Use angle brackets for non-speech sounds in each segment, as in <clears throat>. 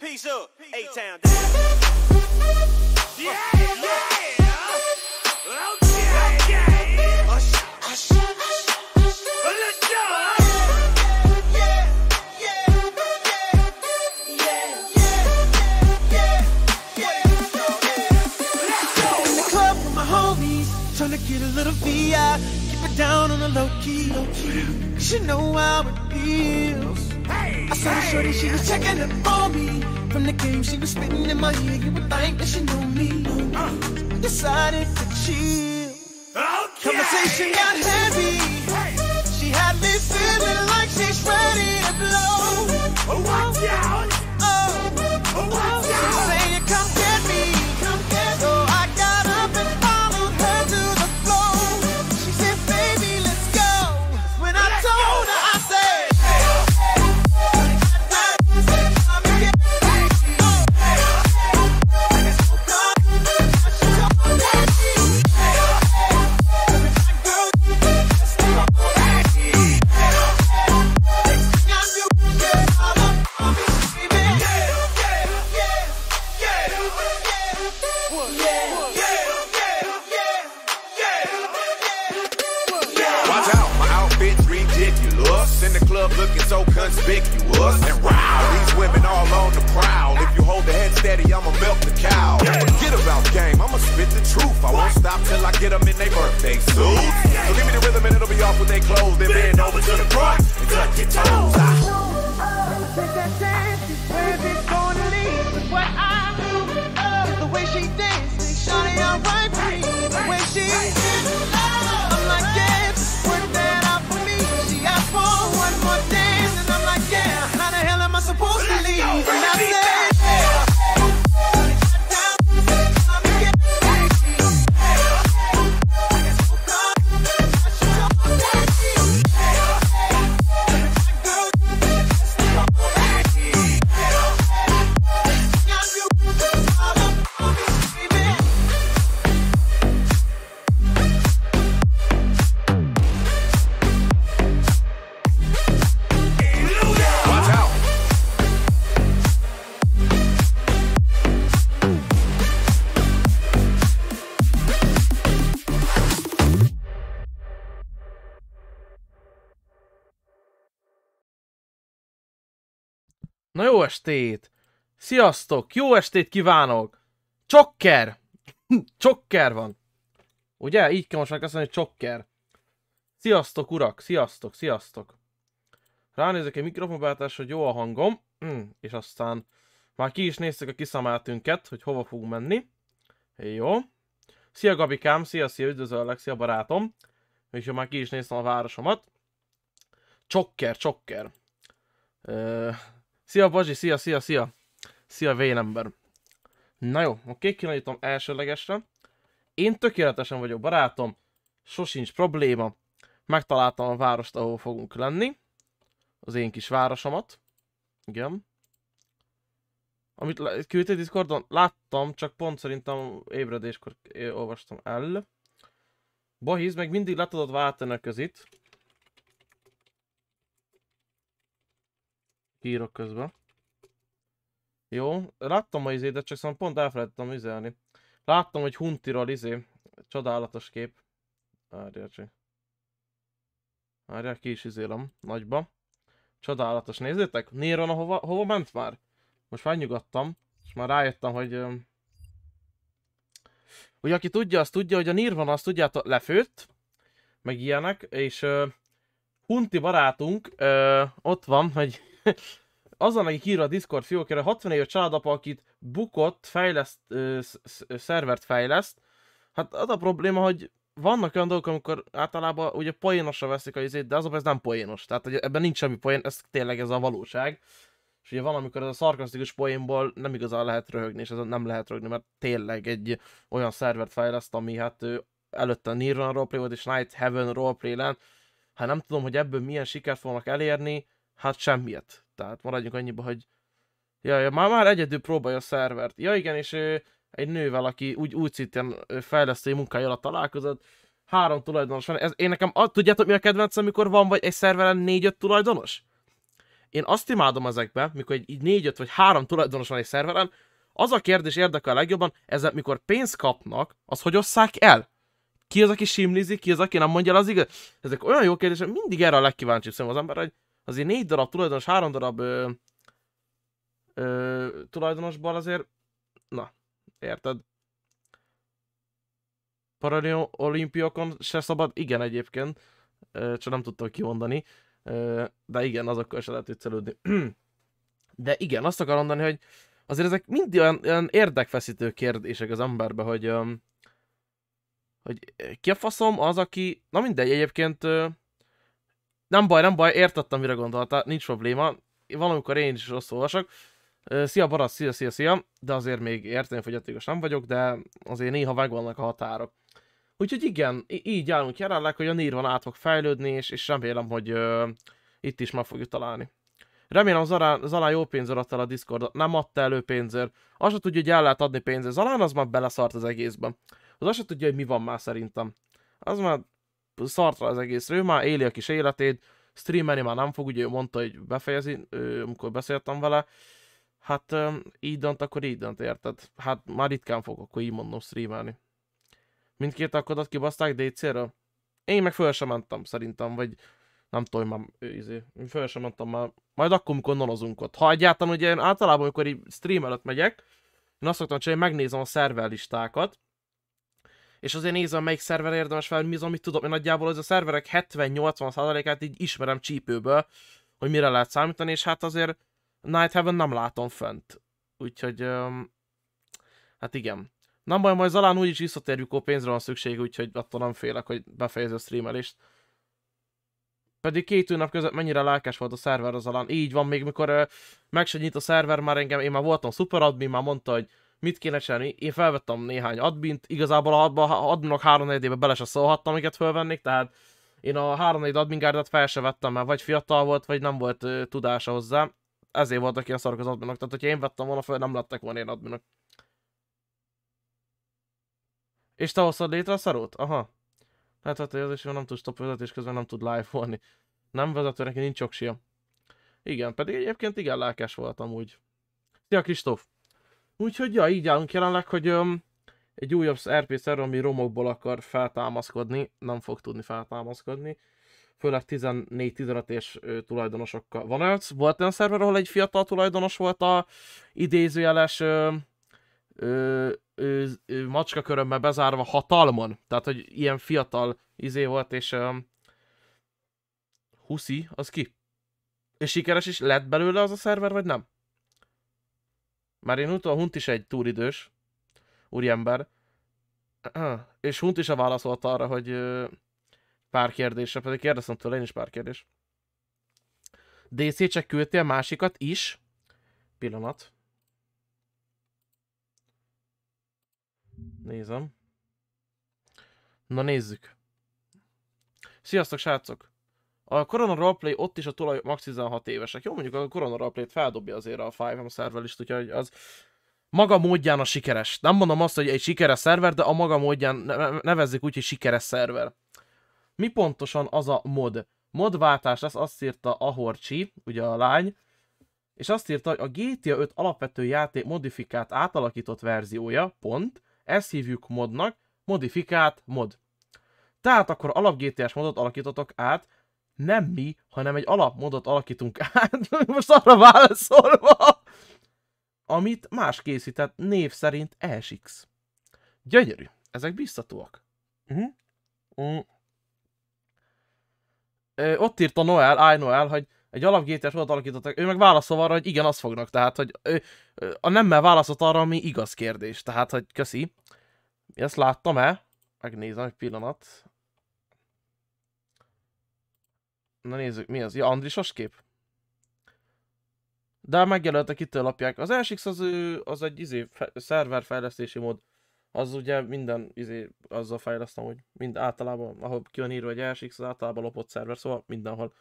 Peace up, A-Town. Yeah, yeah. Okay, okay. Hush, hush, hush. Let's go. Trying to get a little VI, keep it down on the low key, low key. Cause you know how it feels. I saw the shorty, she was checking up on me. From the game she was spitting in my ear, you would think that she knew me. Uh, decided to chill. Okay. Conversation got heavy. Hey. She had me feeling like she's ready to blow. Oh, watch out. I'ma spit the truth. I won't stop till I get them in their birthday suits. So give me the rhythm and it'll be off with their clothes. Then bend over to the front and touch your toes. I know, I'ma take that dance, where it's gonna lead, what I estét! Sziasztok! Jó estét kívánok! Csokker! <laughs> Csokker van! Ugye? Így kell most megköszönni, hogy csokker. Sziasztok, urak! Sziasztok, sziasztok! Ránézek egy mikrofonbátásra, hogy jó a hangom, hmm, és aztán már ki is néztek a kiszámátünket, hogy hova fogunk menni. Jó. Szia Gabikám, szia, szia, üdvözöllek, szia barátom. És már ki is néztem a városomat. Csokker, csokker. Ö, Szia Bazsi, szia, szia, szia. Szia vélember. Na jó, oké, kilagítom elsőlegesre. Én tökéletesen vagyok barátom, sosincs probléma. Megtaláltam a várost, ahol fogunk lenni. Az én kis városomat. Igen. Amit küldtél Discordon? Láttam, csak pont szerintem ébredéskor olvastam el. Bahiz, meg mindig le tudod váltani a közit. hírok közben. Jó, láttam a izét, de csak szóval pont elfelejtettem izelni. Láttam, hogy Huntiral izé. Csodálatos kép. Várjál csak. Várjál, ki is izélem. Nagyba. Csodálatos. Nézzétek, Néron hova, hova ment már? Most már nyugodtam. És már rájöttem, hogy... Ugye aki tudja, az tudja, hogy a Nirvana, azt tudjátok, lefőtt. Meg ilyenek, és... Uh, Hunti barátunk uh, ott van, hogy azzal meg írja a Discord fiókjára, 60 éves családapa, akit bukott, fejleszt, ö, szervert fejleszt, hát az a probléma, hogy vannak olyan dolgok, amikor általában ugye poénosra veszik a izét, de azonban ez nem poénos. Tehát hogy ebben nincs semmi poén, ez tényleg ez a valóság. És ugye van, amikor ez a szarkasztikus poénból nem igazán lehet röhögni, és ez nem lehet röhögni, mert tényleg egy olyan szervert fejleszt, ami hát előtte Nirvana roleplay volt, és Night Heaven roleplay lent. Hát nem tudom, hogy ebből milyen sikert fognak elérni, hát semmiet. Tehát maradjunk annyiba, hogy ja, ja már, már egyedül próbálja a szervert. Ja igen, és ő, egy nővel, aki úgy, úgy szintén fejlesztői munkája alatt találkozott, három tulajdonos van. Ez, én nekem, tudjátok mi a kedvencem, amikor van vagy egy szerveren négy-öt tulajdonos? Én azt imádom ezekben, mikor egy négy-öt vagy három tulajdonos van egy szerveren, az a kérdés érdekel a legjobban, ezzel mikor pénzt kapnak, az hogy osszák el? Ki az, aki simlizik, ki az, aki nem mondja el az igaz? Ezek olyan jó kérdések, mindig erre a legkíváncsibb szem az ember, hogy azért négy darab tulajdonos, három darab ö, ö, tulajdonosból azért, na, érted? Paralion olimpiakon se szabad, igen egyébként, ö, csak nem tudtam kimondani, ö, de igen, azokkal se lehet viccelődni. <clears throat> de igen, azt akarom mondani, hogy azért ezek mind olyan, olyan érdekfeszítő kérdések az emberbe, hogy, hogy ki a faszom az, aki, na mindegy, egyébként nem baj, nem baj, értettem, mire gondolta, nincs probléma. Valamikor én is rosszul olvasok. Szia barát, szia, szia, szia, de azért még érteni fogyatékos nem vagyok, de azért néha megvannak a határok. Úgyhogy igen, így állunk jelenleg, hogy a Nirvan át fog fejlődni, és, és remélem, hogy ö, uh, itt is meg fogjuk találni. Remélem Zalán, jó pénzért adta el a -ot. nem adta elő pénzért. Azt se tudja, hogy el lehet adni pénzért. Zalán az már beleszart az egészben. Az azt se tudja, hogy mi van már szerintem. Az már szartra az egész ő már éli a kis életét, streamelni már nem fog, ugye ő mondta, hogy befejezi, ő, amikor beszéltem vele, hát így dönt, akkor így dönt, érted? Hát már ritkán fog, akkor így mondom streamelni. Mindkét akkodat kibaszták DC-ről? Én meg föl sem mentem, szerintem, vagy nem tudom, már izé, föl sem mentem már. Majd akkor, amikor nonozunk ott. Ha egyáltalán, ugye én általában, amikor így stream előtt megyek, én azt szoktam csinálni, megnézem a szerverlistákat, és azért nézem, melyik szerver érdemes az, amit tudom, én nagyjából ez a szerverek 70-80%-át így ismerem csípőből, hogy mire lehet számítani, és hát azért Night Heaven nem látom fönt. Úgyhogy, um, hát igen. Nem baj, majd Zalán úgyis visszatérjük, hogy pénzre van szükség, úgyhogy attól nem félek, hogy befejező a streamelést. Pedig két nap között mennyire lelkes volt a szerver az alán. Így van, még mikor uh, meg se nyit a szerver, már engem, én már voltam szuperadmin, már mondta, hogy mit kéne csinálni. Én felvettem néhány admint. igazából a adminok 3 éve bele se szólhattam, amiket fölvennék, tehát én a 3 4 admin fel se vettem, mert vagy fiatal volt, vagy nem volt ö, tudása hozzá. Ezért voltak ilyen szarok az adminok, tehát hogyha én vettem volna fel, nem lettek volna én adminok. És te hoztad létre a szarót? Aha. Hát hát ez is nem tud stop vezetés közben nem tud live volni. Nem vezető, neki nincs oksia. Igen, pedig egyébként igen lelkes voltam úgy. Szia Kristóf! Úgyhogy ja, így állunk jelenleg, hogy um, egy újabb rp szerv, ami romokból akar feltámaszkodni, nem fog tudni feltámaszkodni. Főleg 14-15 és tulajdonosokkal. Van olyan, volt olyan szerver, ahol egy fiatal tulajdonos volt a idézőjeles ö, ö, ö, ö, macska körömmel bezárva hatalmon. Tehát, hogy ilyen fiatal izé volt, és ö, huszi, az ki? És sikeres is lett belőle az a szerver, vagy nem? Már én utol, Hunt is egy túridős úriember, <clears throat> és Hunt is a válaszolt arra, hogy pár kérdésre, pedig kérdeztem tőle én is pár kérdés. DC csak a másikat is? Pillanat. Nézem. Na nézzük. Sziasztok, srácok! A Corona Roleplay ott is a tulaj max 16 évesek. Jó, mondjuk a Corona Roleplay-t feldobja azért a 5M szervel is, úgyhogy az maga módján a sikeres. Nem mondom azt, hogy egy sikeres szerver, de a maga módján nevezzük úgy, hogy sikeres szerver. Mi pontosan az a mod? Modváltás lesz, azt írta Ahorcsi, ugye a lány, és azt írta, hogy a GTA 5 alapvető játék modifikált átalakított verziója, pont, ezt hívjuk modnak, modifikált mod. Tehát akkor alap gta modot alakítotok át, nem mi, hanem egy alapmódot alakítunk át, <laughs> most arra válaszolva, amit más készített név szerint ESX. Gyönyörű, ezek biztatóak. Uh-huh. Uh. Ö, ott írta Noel, I Noel, hogy egy alapgétes volt alakítottak, ő meg válaszol arra, hogy igen, azt fognak, tehát, hogy ő, a nemmel válaszolt arra, ami igaz kérdés, tehát, hogy köszi. Ezt láttam-e? Megnézem egy pillanat. Na nézzük, mi az? Ja, Andrisos kép? De hát megjelöltek, kitől lapják. Az ASX az, az egy izé, fejlesztési mód. Az ugye minden izé, azzal fejlesztem, hogy mind általában, ahol ki van írva egy ASX, az általában lopott szerver, szóval mindenhol.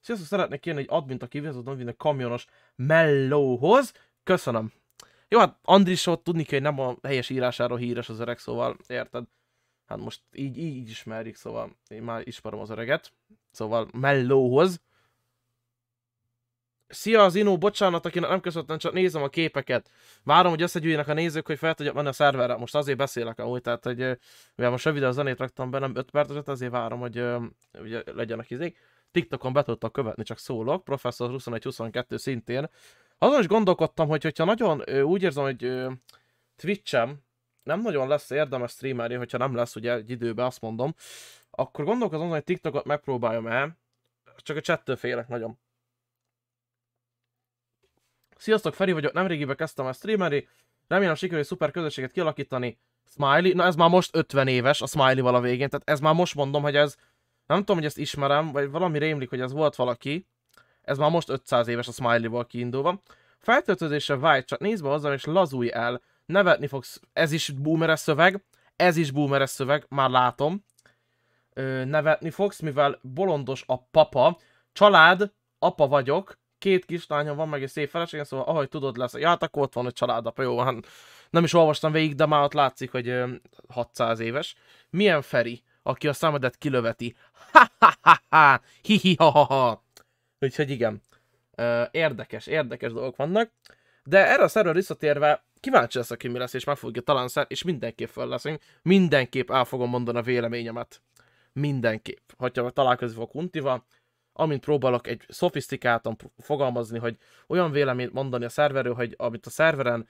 Sziasztok, szeretnék kérni egy admin aki kivézett a kamionos mellóhoz. Köszönöm. Jó, hát ott tudni kell, hogy nem a helyes írásáról híres az öreg, szóval érted? Hát most így, így ismerik szóval én már ismerem az öreget. Szóval mellóhoz. Szia az Inó, bocsánat, akinek nem köszöntem, csak nézem a képeket. Várom, hogy összegyűjjenek a nézők, hogy fel tudjak menni a szerverre. Most azért beszélek amúgy, tehát hogy mivel most a videó zenét raktam be, nem 5 percet, azért várom, hogy hogy legyenek izék. TikTokon be tudtak követni, csak szólok. Professzor 2122 szintén. Azon is gondolkodtam, hogy hogyha nagyon úgy érzem, hogy Twitchem nem nagyon lesz érdemes streamerni, hogyha nem lesz ugye egy időben, azt mondom, akkor gondolkozom azon, hogy TikTokot megpróbáljam el, csak a csettől félek nagyon. Sziasztok, Feri vagyok, nemrégiben kezdtem a streamelni, remélem sikerül szuper közösséget kialakítani. Smiley, na ez már most 50 éves, a Smiley-val a végén, tehát ez már most mondom, hogy ez, nem tudom, hogy ezt ismerem, vagy valami rémlik, hogy ez volt valaki, ez már most 500 éves a Smiley-val kiindulva. Feltöltözése vágy, csak nézd be hozzám és lazulj el, nevetni fogsz, ez is boomeres szöveg, ez is boomeres szöveg, már látom, ö, nevetni fogsz, mivel bolondos a papa. Család, apa vagyok, két kislányom van, meg egy szép feleségem, szóval ahogy tudod lesz. Ja, hát akkor ott van a családapa, jó, hát nem is olvastam végig, de már ott látszik, hogy ö, 600 éves. Milyen Feri, aki a szemedet kilöveti? Ha ha ha ha, ha ha ha. Úgyhogy igen, ö, érdekes, érdekes dolgok vannak. De erre a szerről visszatérve, kíváncsi lesz, aki mi lesz, és meg fogja talán szer, és mindenképp fel leszünk. Mindenképp el fogom mondani a véleményemet mindenképp. Hogyha találkozva a Kuntival, amint próbálok egy szofisztikáltan fogalmazni, hogy olyan véleményt mondani a szerverről, hogy amit a szerveren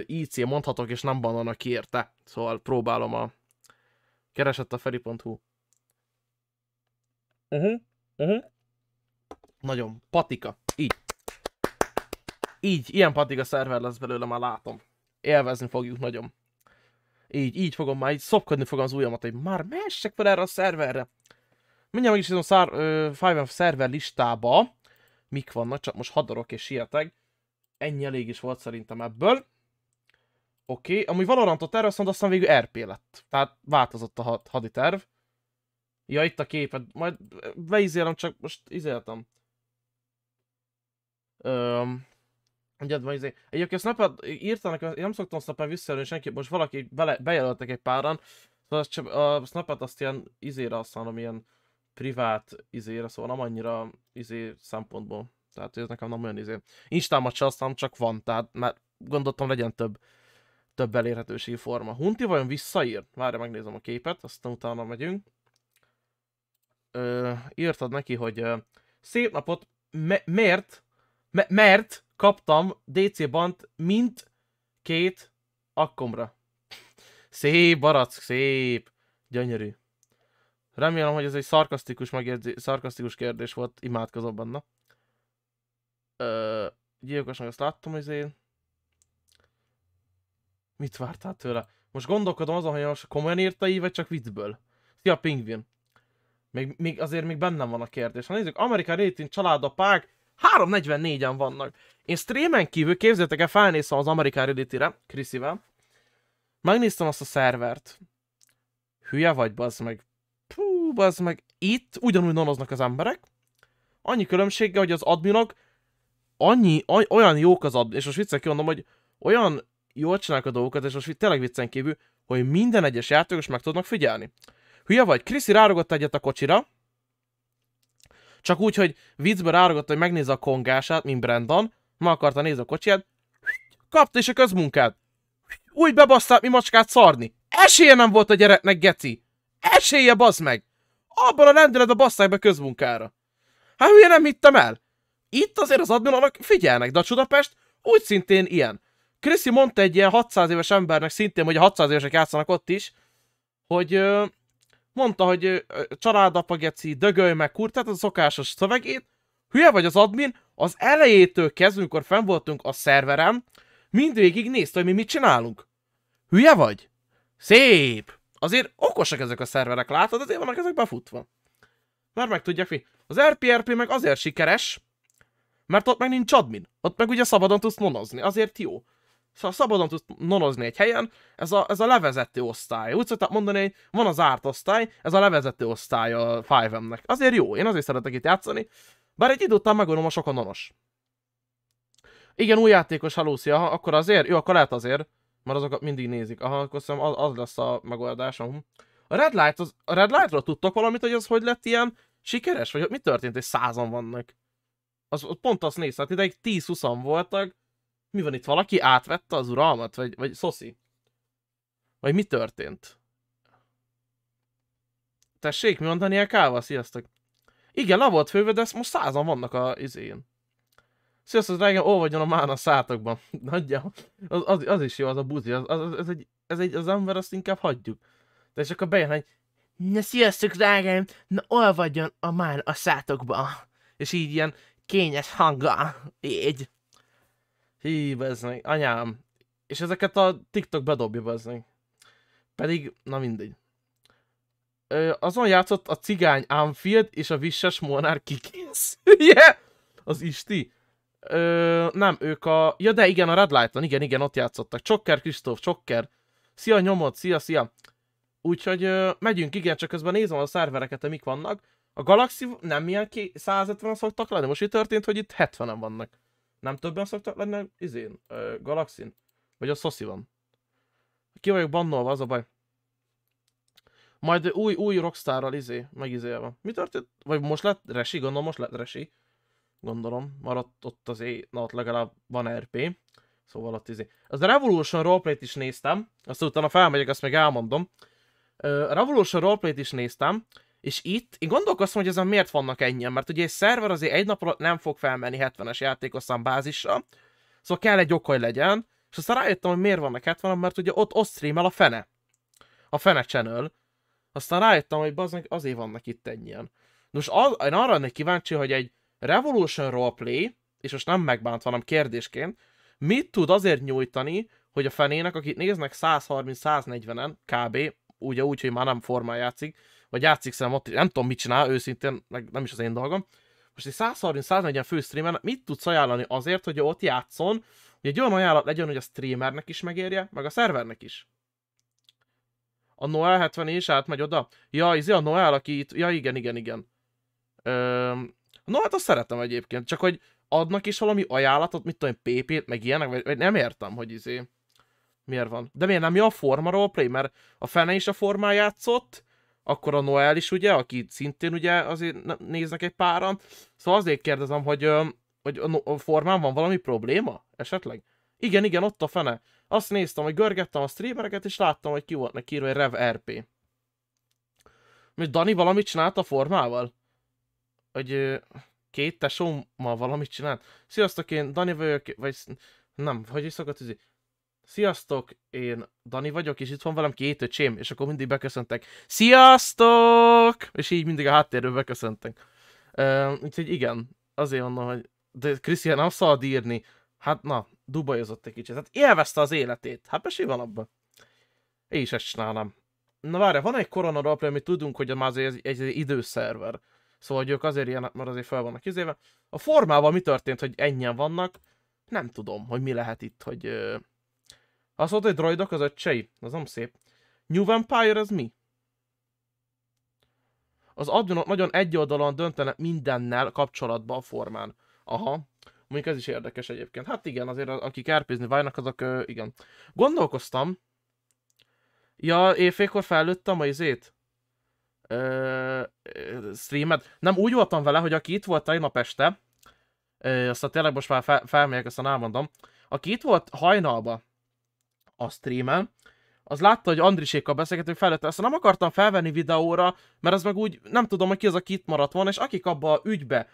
IC mondhatok, és nem bannak ki érte. Szóval próbálom a keresett a feri.hu. Uh-huh. Uh-huh. Nagyon. Patika. Így. Így. Ilyen patika szerver lesz belőle, már látom. Élvezni fogjuk nagyon. Így, így fogom, már így szopkodni fogom az ujjamat, hogy már messek fel erre a szerverre. Mindjárt meg is tudom a Five of szerver listába, mik vannak, csak most hadarok és sietek. Ennyi elég is volt szerintem ebből. Oké, okay. amúgy Valorantot erre azt mondta, aztán végül RP lett. Tehát változott a had haditerv. Ja, itt a képed, Majd beizélem, csak most izéltem. Öm, majd van izé. Egyébként Snapchat írtanak, én nem szoktam Snapchat visszajönni senki, most valaki bele, bejelöltek egy páran, szóval csak a Snapchat azt ilyen izére használom, ilyen privát izére, szóval nem annyira izé szempontból. Tehát ez nekem nem olyan izé. Instámat sem használom, csak van, tehát mert gondoltam legyen több több elérhetőségi forma. Hunti vajon visszaír? Várja, megnézem a képet, aztán utána megyünk. Ö, írtad neki, hogy ö, szép napot, me- miért M- mert kaptam DC bant mint két akkomra. <laughs> Szép barack, szép, gyönyörű. Remélem, hogy ez egy szarkasztikus, megjegyzi, szarkasztikus kérdés volt, imádkozom benne. Ö, gyilkosnak azt láttam, hogy én... Mit vártál tőle? Most gondolkodom azon, hogy most komolyan írta így, vagy csak viccből. Szia, pingvin. Még, még azért még bennem van a kérdés. Ha nézzük, Amerika Rétin család a pák 344-en vannak. Én streamen kívül, képzeljétek el, felnéztem az American Reddit-re, Kriszivel. Megnéztem azt a szervert. Hülye vagy, bazd meg. Pú, bazd meg. Itt ugyanúgy nonoznak az emberek. Annyi különbsége, hogy az adminok annyi, oly, olyan jók az admin, és most viccen kimondom, hogy olyan jól csinálják a dolgokat, és most tényleg viccen kívül, hogy minden egyes játékos meg tudnak figyelni. Hülye vagy, Kriszi rárogott egyet a kocsira, csak úgy, hogy viccből rárogatta, hogy megnézze a kongását, mint Brandon, ma akarta nézni a kocsiját, kapta is a közmunkát. Úgy bebasszák mi macskát szarni. Esélye nem volt a gyereknek, geci. Esélye, bazd meg. Abban a lendületben basszák be közmunkára. Hát hülye nem hittem el. Itt azért az adminonok figyelnek, de a Csudapest úgy szintén ilyen. Kriszi mondta egy ilyen 600 éves embernek szintén, hogy a 600 évesek játszanak ott is, hogy mondta, hogy családapa geci, dögölj meg kur, tehát a szokásos szövegét. Hülye vagy az admin, az elejétől kezdve, amikor fenn voltunk a szerverem, mindvégig nézte, hogy mi mit csinálunk. Hülye vagy? Szép! Azért okosak ezek a szerverek, látod? Azért vannak ezek befutva. Mert meg tudják mi. Az RPRP meg azért sikeres, mert ott meg nincs admin. Ott meg ugye szabadon tudsz monozni, azért jó. Szóval szabadon tud nonozni egy helyen, ez a, ez a levezető osztály. Úgy szokták mondani, hogy van az árt osztály, ez a levezető osztály a 5M-nek. Azért jó, én azért szeretek itt játszani, bár egy idő után megonom a sok a nonos. Igen, új játékos, ha aha, akkor azért? Jó, akkor lehet azért, mert azokat mindig nézik. Aha, akkor szerintem az, az lesz a megoldásom. A Red Light, az, a Red Lightról tudtok valamit, hogy az hogy lett ilyen sikeres? Vagy mi történt, hogy százan vannak? Az, az pont azt néz, hát ideig 10-20 voltak, mi van itt? Valaki átvette az uralmat? Vagy, vagy szoszi? Vagy mi történt? Tessék, mi van Daniel Káva? Sziasztok! Igen, la volt főve, de ezt most százan vannak a izén. Sziasztok, drágám, vagyon a mána szátokban. <laughs> Nagyjából. Az, az, az, is jó, az a buzi. Az, az, az, egy, ez egy, az ember, azt inkább hagyjuk. De csak a bejön, hogy Na sziasztok, drágáim! Na olvadjon a mána a És így ilyen kényes hanggal. Így. Hí, bezzeg, anyám. És ezeket a TikTok bedobja, bezzeg. Pedig, na mindegy. Ö, azon játszott a cigány Anfield és a visses Molnár Kikinsz. <laughs> yeah! Az Isti. Ö, nem, ők a... Ja, de igen, a Red Lighton, igen, igen, ott játszottak. Csokker, Kristóf, Csokker. Szia, nyomod, szia, szia. Úgyhogy ö, megyünk, igen, csak közben nézem a szervereket, hogy mik vannak. A Galaxy nem milyen ki... 150-en szoktak lenni, most mi történt, hogy itt 70-en vannak. Nem többen szoktak lenne izén, ö, Galaxin? Vagy a szoszi van? Ki vagyok bannolva, az a baj. Majd új, új rockstarral izé, meg van. Mi történt? Vagy most lett resi? Gondolom most lett resi. Gondolom. Maradt ott az na ott legalább van RP. Szóval ott izé. Az a Revolution roleplay is néztem. Azt utána felmegyek, azt meg elmondom. A Revolution roleplay is néztem. És itt én gondolkoztam, hogy ezen miért vannak ennyien, mert ugye egy szerver azért egy nap alatt nem fog felmenni 70-es játékosszám bázisra, szóval kell egy ok, hogy legyen, és aztán rájöttem, hogy miért vannak 70 mert ugye ott ott streamel a fene. A fene channel. Aztán rájöttem, hogy baznak, azért vannak itt ennyien. Nos, az, én arra lennék kíváncsi, hogy egy Revolution roleplay, és most nem megbántva, hanem kérdésként, mit tud azért nyújtani, hogy a fenének, akit néznek 130-140-en, kb, ugye úgy, hogy már nem formál játszik, vagy játszik szerintem ott, nem tudom mit csinál, őszintén, meg nem is az én dolgom. Most egy 130-140 fő streamer, mit tudsz ajánlani azért, hogy ott játszon, hogy egy olyan ajánlat legyen, hogy a streamernek is megérje, meg a szervernek is? A Noel 70 is átmegy oda? Ja, izé a Noel, aki itt... Ja, igen, igen, igen. Öm... No, hát azt szeretem egyébként, csak hogy adnak is valami ajánlatot, mit tudom én, PP-t, meg ilyenek, vagy, nem értem, hogy izé miért van. De miért nem jó a forma roleplay, mert a fene is a formán játszott, akkor a Noel is, ugye, aki szintén ugye azért néznek egy páran. Szóval azért kérdezem, hogy, hogy a formán van valami probléma esetleg? Igen, igen, ott a fene. Azt néztem, hogy görgettem a streamereket, és láttam, hogy ki volt neki írva, hogy Rev RP. Mert Dani valamit csinált a formával? Hogy két tesóm ma valamit csinált? Sziasztok, én Dani vagyok, vagy nem, hogy is szokott tűzni? Sziasztok, én Dani vagyok, és itt van velem két öcsém, és akkor mindig beköszöntek. Sziasztok! És így mindig a háttérről beköszöntek. Uh, úgyhogy igen, azért mondom, hogy de Krisztián nem szabad írni. Hát na, dubajozott egy kicsit. Hát élvezte az életét. Hát persze van abban. Én is ezt csinálnám. Na várj, van egy koronarapja, amit tudunk, hogy már azért egy, egy időszerver. Szóval hogy ők azért ilyen, mert azért fel vannak izéve. A formával mi történt, hogy ennyien vannak? Nem tudom, hogy mi lehet itt, hogy... Uh azt mondta, hogy droidok az öccsei. Az nem szép. New Vampire az mi? Az adminok nagyon egyoldalon döntenek mindennel kapcsolatban a formán. Aha. Mondjuk ez is érdekes egyébként. Hát igen, azért akik árpézni válnak, azok ö, igen. Gondolkoztam. Ja, éjfélkor felőttem a izét. Ö, streamet. Nem, úgy voltam vele, hogy aki itt volt tegnap este, ö, azt a tényleg most már fe, felmegyek, aztán elmondom. Aki itt volt hajnalba, a streamen, az látta, hogy Andrisékkal beszélgető felett, ezt nem akartam felvenni videóra, mert az meg úgy nem tudom, hogy ki az, aki itt maradt van, és akik abba a ügybe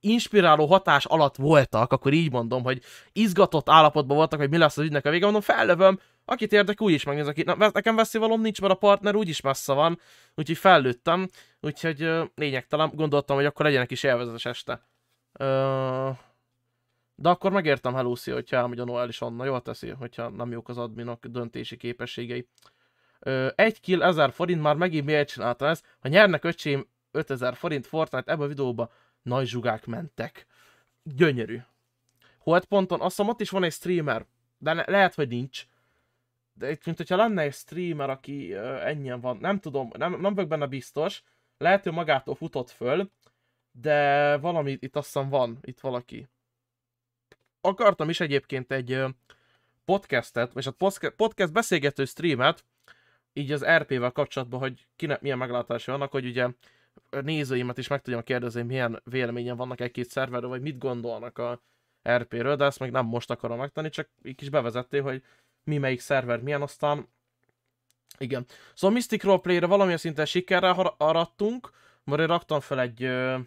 inspiráló hatás alatt voltak, akkor így mondom, hogy izgatott állapotban voltak, hogy mi lesz az ügynek a vége, mondom, fellövöm, akit érdek, úgy is megnéz, akit nem, nekem veszélyvalom nincs, mert a partner úgyis messze van, úgyhogy fellőttem, úgyhogy lényegtelen, gondoltam, hogy akkor legyenek is élvezetes este. Ö, de akkor megértem Helúszi, hogyha elmegy a Noel is Anna, jól teszi, hogyha nem jók az adminok döntési képességei. Ö, egy kill 1000 forint, már megint miért csináltam ezt? Ha nyernek öcsém 5000 forint Fortnite ebbe a videóba, nagy zsugák mentek. Gyönyörű. ponton, azt mondom, ott is van egy streamer, de ne, lehet, hogy nincs. De itt, mint hogyha lenne egy streamer, aki ö, ennyien van, nem tudom, nem, nem vagyok benne biztos. Lehet, hogy magától futott föl, de valami itt azt hiszem van, itt valaki akartam is egyébként egy podcastet, és a podcast beszélgető streamet, így az RP-vel kapcsolatban, hogy kinek milyen meglátása vannak, hogy ugye nézőimet is meg tudjam kérdezni, milyen véleményen vannak egy-két szerverről, vagy mit gondolnak a RP-ről, de ezt még nem most akarom megtenni, csak így kis bevezettél, hogy mi melyik szerver milyen, aztán igen. Szóval Mystic Roleplay-re valamilyen szinten sikerrel arattunk, mert én raktam fel egy ö,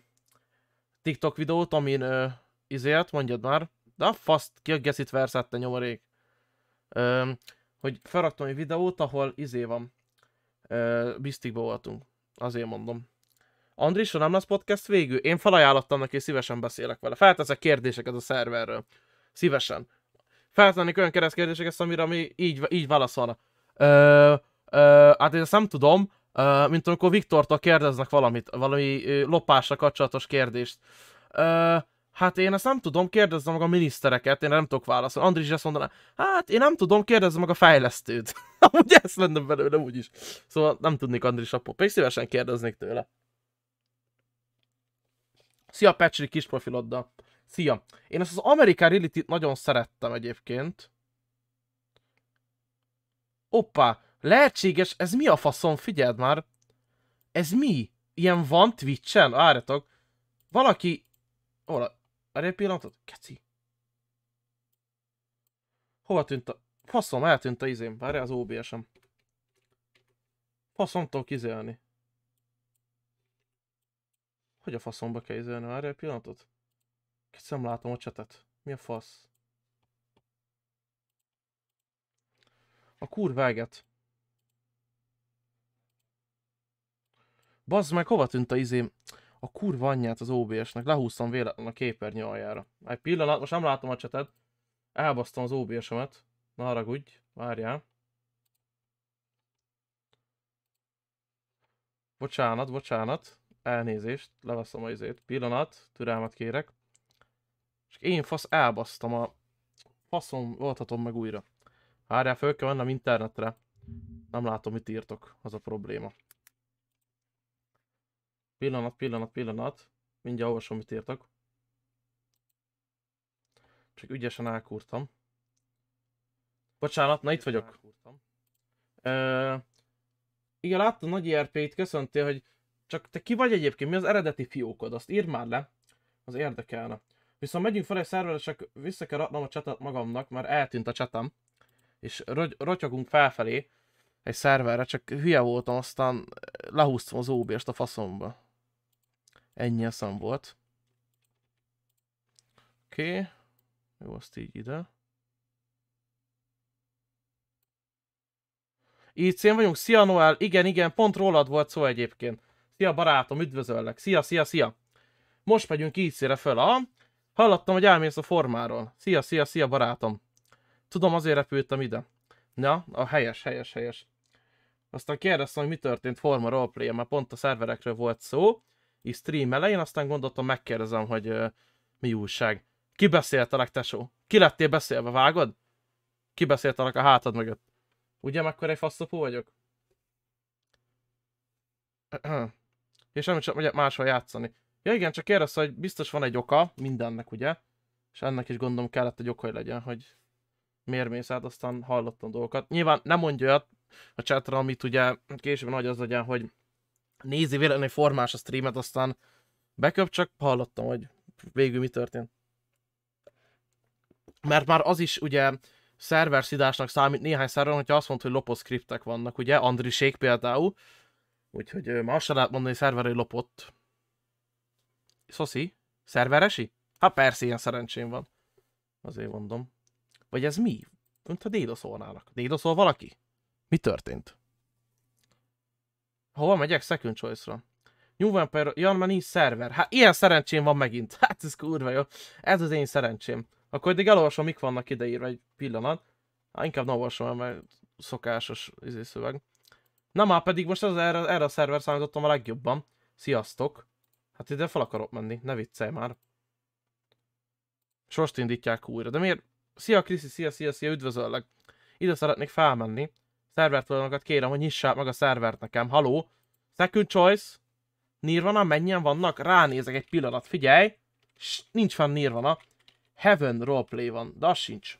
TikTok videót, amin ö, izélt, mondjad már. De a faszt, ki a geszit verszette nyomorék. Ö, hogy felraktam egy videót, ahol izé van. Bisztikba voltunk. Azért mondom. Andris, nem lesz podcast végül? Én felajánlottam neki, és szívesen beszélek vele. Felteszek kérdéseket a szerverről. Szívesen. Feltennék olyan kérdéseket, amire mi így, így válaszolna. Ö, ö, hát én ezt nem tudom, ö, mint amikor Viktortól kérdeznek valamit, valami ö, lopásra kapcsolatos kérdést. Ö, Hát én ezt nem tudom, kérdezzem meg a minisztereket, én nem tudok válaszolni. Andris is azt mondaná, hát én nem tudom, kérdezzem meg a fejlesztőt. <laughs> Amúgy ezt lenne belőle úgyis. Szóval nem tudnék Andris apó, pedig szívesen kérdeznék tőle. Szia Petri kis profiloddal. Szia! Én ezt az American reality nagyon szerettem egyébként. Oppá! Lehetséges, ez mi a faszom? Figyeld már! Ez mi? Ilyen van Twitch-en? Várjatok! Valaki... Ola, Várj egy pillanatot, keci. Hova tűnt a... Faszom, eltűnt a izém. Várj az OBS-em. Faszom tudok izélni. Hogy a faszomba kell izélni? Várj egy pillanatot. Keci nem látom a csetet. Mi a fasz? A kurváget. Bazd meg, hova tűnt a izém? a kurva anyját az OBS-nek, lehúztam véletlenül a képernyő aljára. Egy pillanat, most nem látom a csetet, elbasztam az OBS-emet, ne haragudj, várjál. Bocsánat, bocsánat, elnézést, leveszem a izét, pillanat, türelmet kérek. És én fasz elbasztam a... Faszom, oldhatom meg újra. Várjál, föl kell mennem internetre. Nem látom, mit írtok, az a probléma. Pillanat, pillanat, pillanat. Mindjárt olvasom, mit írtak. Csak ügyesen elkúrtam. Bocsánat, na itt vagyok. Ö, igen, láttam nagy IRP-t, köszöntél, hogy csak te ki vagy egyébként, mi az eredeti fiókod, azt írd már le, az érdekelne. Viszont megyünk fel egy szerverre, csak vissza kell adnom a csatát magamnak, mert eltűnt a csatam, És rogy- rotyogunk felfelé egy szerverre, csak hülye voltam, aztán lehúztam az ob a faszomba. Ennyi a szám volt. Oké. Okay. Jó, azt így ide. Így szén vagyunk, szia Noel, igen, igen, pont rólad volt szó egyébként. Szia barátom, üdvözöllek, szia, szia, szia. Most megyünk így szére föl, a? Hallottam, hogy elmész a formáról. Szia, szia, szia barátom. Tudom, azért repültem ide. Ja, a helyes, helyes, helyes. Aztán kérdeztem, hogy mi történt forma roleplay -e, mert pont a szerverekről volt szó így stream elején, aztán gondoltam megkérdezem, hogy ö, mi újság. Ki beszéltelek, tesó? Ki lettél beszélve, vágod? Ki beszéltelek a hátad mögött? Ugye akkor egy faszopó vagyok? <clears throat> És nem csak megyek máshol játszani. Ja igen, csak kérdez, hogy biztos van egy oka mindennek, ugye? És ennek is gondolom kellett egy oka, hogy legyen, hogy miért mész át, aztán hallottam dolgokat. Nyilván nem mondja olyat a chatra, amit ugye később nagy az legyen, hogy nézi véletlenül formás a streamet, aztán beköp, csak hallottam, hogy végül mi történt. Mert már az is ugye szerverszidásnak számít néhány szerveren, hogyha azt mondta, hogy lopott skriptek vannak, ugye, Andrisék például, úgyhogy már azt sem lehet mondani, hogy lopott. Szoszi? Szerveresi? Hát persze, ilyen szerencsém van. Azért mondom. Vagy ez mi? Mint a dédoszolnának. Dédoszol valaki? Mi történt? Hova megyek? Second choice-ra. New Vampire, ja, már nincs szerver. Hát ilyen szerencsém van megint. <laughs> Hát ez kurva jó. Ez az én szerencsém. Akkor eddig elolvasom, mik vannak ideírva egy pillanat. Hát inkább ne olvasom mert szokásos izé szöveg. Na már pedig most az erre, erre a szerver számítottam a legjobban. Sziasztok. Hát ide fel akarok menni, ne viccelj már. Sost indítják újra, de miért? Szia Kriszi, szia, szia, szia, üdvözöllek. Ide szeretnék felmenni tulajdonokat kérem, hogy nyissák meg a szervert nekem. Haló? Second choice? Nirvana mennyien vannak? Ránézek egy pillanat, figyelj! S, nincs van Nirvana. Heaven roleplay van, de az sincs.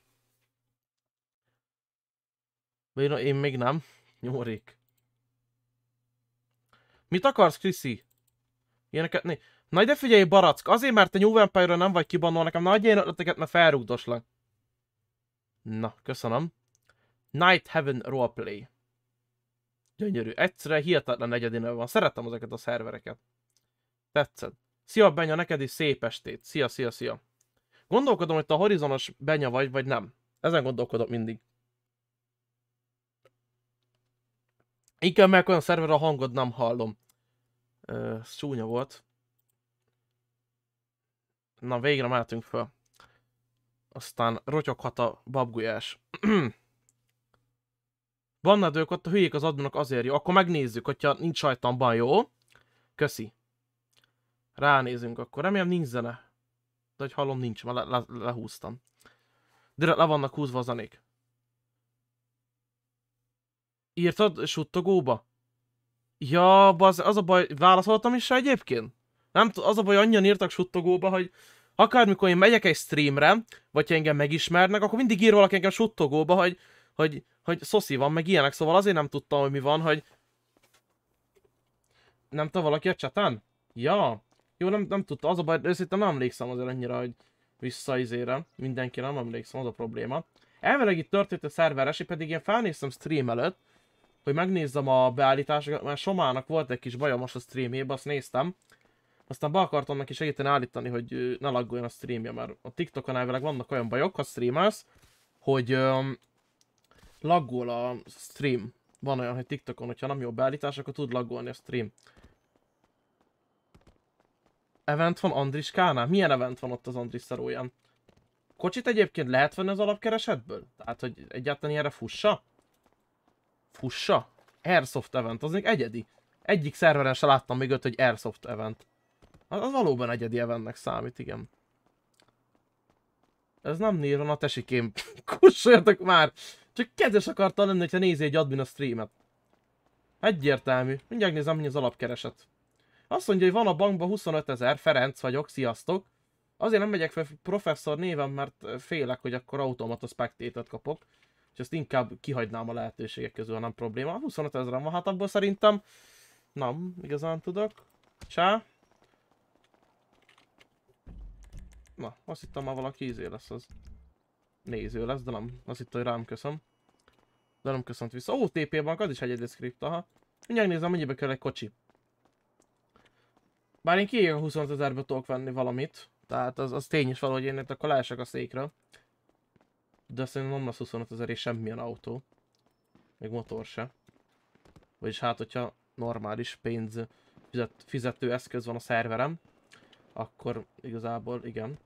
Vagy én még nem. Nyomorék. Mit akarsz, Kriszi? Ilyeneket né... Na de figyelj, barack, azért mert te New Vampire-ra nem vagy kibannol nekem, nagy ilyen ötleteket, mert felrúgdoslak. Na, köszönöm. Night Heaven Roleplay. Gyönyörű. Egyszerűen hihetetlen egyedinél van. Szeretem ezeket a szervereket. Tetszett. Szia Benya, neked is szép estét. Szia, szia, szia. Gondolkodom, hogy te a horizonos Benya vagy, vagy nem. Ezen gondolkodok mindig. Igen, mert olyan szerver a hangod nem hallom. Ö, csúnya volt. Na, végre mehetünk föl. Aztán rotyoghat a babgulyás. <clears throat> Bannad ők ott a hülyék az adminok azért jó. Akkor megnézzük, hogyha nincs sajtamban, jó? Köszi. Ránézünk akkor. Remélem nincs zene. De hogy hallom, nincs. Már le, le, lehúztam. De le vannak húzva a zenék. Írtad suttogóba? Ja, az, az a baj, válaszoltam is rá egyébként? Nem az a baj, annyian írtak suttogóba, hogy akármikor én megyek egy streamre, vagy ha engem megismernek, akkor mindig ír valaki engem suttogóba, hogy hogy, hogy szoszi van, meg ilyenek, szóval azért nem tudtam, hogy mi van, hogy... Nem te valaki a csatán? Ja. Jó, nem, nem tudta, az a baj, őszintén nem emlékszem azért annyira, hogy vissza izére. mindenki nem emlékszem, az a probléma. Elvileg itt történt a szerveresi, pedig én felnéztem stream előtt, hogy megnézzem a beállításokat, mert Somának volt egy kis baja most a streamjében, azt néztem. Aztán be akartam neki segíteni állítani, hogy ne laggoljon a streamje, mert a TikTokon elvileg vannak olyan bajok, ha streamelsz, hogy laggol a stream. Van olyan, hogy TikTokon, hogyha nem jó beállítás, akkor tud laggolni a stream. Event van Kánál? Milyen event van ott az Andris szeróján? Kocsit egyébként lehet venni az alapkeresetből? Tehát, hogy egyáltalán erre fussa? Fussa? Airsoft event, az még egyedi. Egyik szerveren se láttam még öt, hogy Airsoft event. Az, az valóban egyedi eventnek számít, igen. Ez nem Niron a tesikém. <laughs> Kussoljatok már! Csak kedves akartam lenni, hogyha nézi egy admin a streamet. Egyértelmű. Mindjárt nézem, hogy az alapkereset. Azt mondja, hogy van a bankban 25 ezer, Ferenc vagyok, sziasztok. Azért nem megyek fel professzor néven, mert félek, hogy akkor automata spectator kapok. És ezt inkább kihagynám a lehetőségek közül, nem probléma. 25 ezer van, hát abból szerintem nem igazán tudok. Csá. Na, azt hittem már valaki ízé lesz az néző lesz, de nem, azt itt, hogy rám köszönöm. De nem köszönt vissza. Ó, TP bank, az is egyedi script, aha. Mindjárt nézem, mennyibe kell egy kocsi. Bár én kiég a 25 ezerbe tudok venni valamit. Tehát az, az tény is valahogy én itt akkor leesek a székre. De szerintem nem lesz 25 ezer és semmilyen autó. Még motor se. Vagyis hát, hogyha normális pénz fizet, fizető eszköz van a szerverem, akkor igazából igen.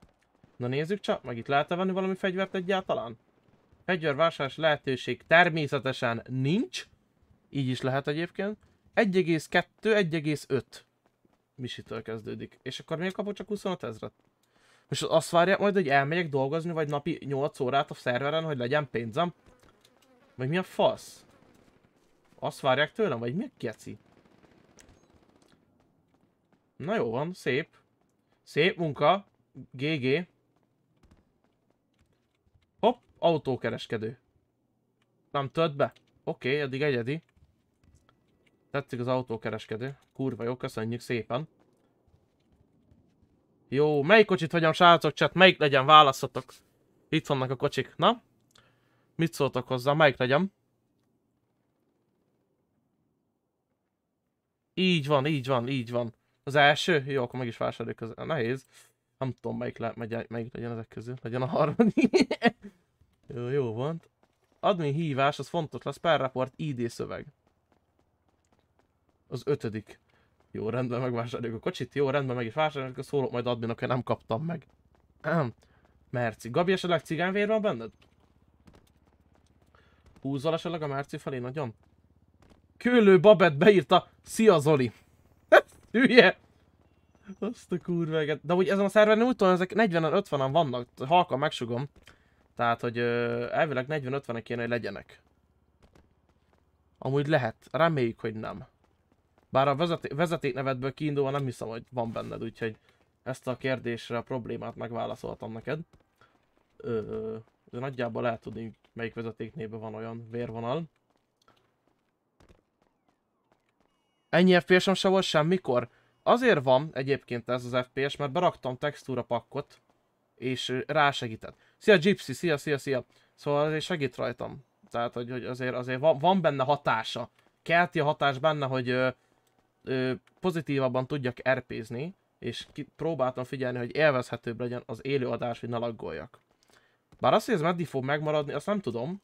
Na nézzük csak, meg itt lehet -e venni valami fegyvert egyáltalán? Fegyvervásárlás lehetőség természetesen nincs. Így is lehet egyébként. 1,2, 1,5 misitől kezdődik. És akkor miért kapok csak 25 ezret? És azt várják majd, hogy elmegyek dolgozni, vagy napi 8 órát a szerveren, hogy legyen pénzem? Vagy mi a fasz? Azt várják tőlem, vagy mi a keci? Na jó van, szép. Szép munka. GG. Autókereskedő. Nem tölt be? Oké, okay, eddig egyedi. Tetszik az autókereskedő. Kurva jó, köszönjük szépen. Jó, melyik kocsit vagyom, srácok, csak melyik legyen, választatok. Itt vannak a kocsik, na? Mit szóltok hozzá, melyik legyen? Így van, így van, így van. Az első? Jó, akkor meg is vásároljuk az... Nehéz. Nem tudom, melyik, le, melyik legyen ezek közül. Legyen a harmadik. <laughs> Jó, jó van. Admin hívás, az fontos lesz, per report ID szöveg. Az ötödik. Jó, rendben, megvásároljuk a kocsit, jó, rendben, meg is vásároljuk, szólok majd adminok, nem kaptam meg. Nem. Merci. Gabi, esetleg cigánvér van benned? Húzzal esetleg a Merci felé nagyon? Külő Babet beírta, szia Zoli! <laughs> Hülye! Azt a kurveget. De hogy ezen a szerveren úgy tudom, ezek 40 50 an vannak, halkan megsugom. Tehát, hogy elvileg 40-50-nek kéne, hogy legyenek. Amúgy lehet. Reméljük, hogy nem. Bár a vezeté vezetéknevedből kiindulva nem hiszem, hogy van benned, úgyhogy ezt a kérdésre, a problémát megválaszoltam neked. Ö, de nagyjából lehet tudni, melyik vezetéknévben van olyan vérvonal. Ennyi FPS-em se volt semmikor. Azért van egyébként ez az FPS, mert beraktam textúra pakkot, és rásegített szia Gypsy, szia, szia, szia. Szóval azért segít rajtam. Tehát, hogy, hogy azért, azért van, van benne hatása. Kelti a hatás benne, hogy ö, ö, pozitívabban tudjak erpézni, és ki, próbáltam figyelni, hogy élvezhetőbb legyen az élőadás, hogy ne laggoljak. Bár azt, hogy ez meddig fog megmaradni, azt nem tudom,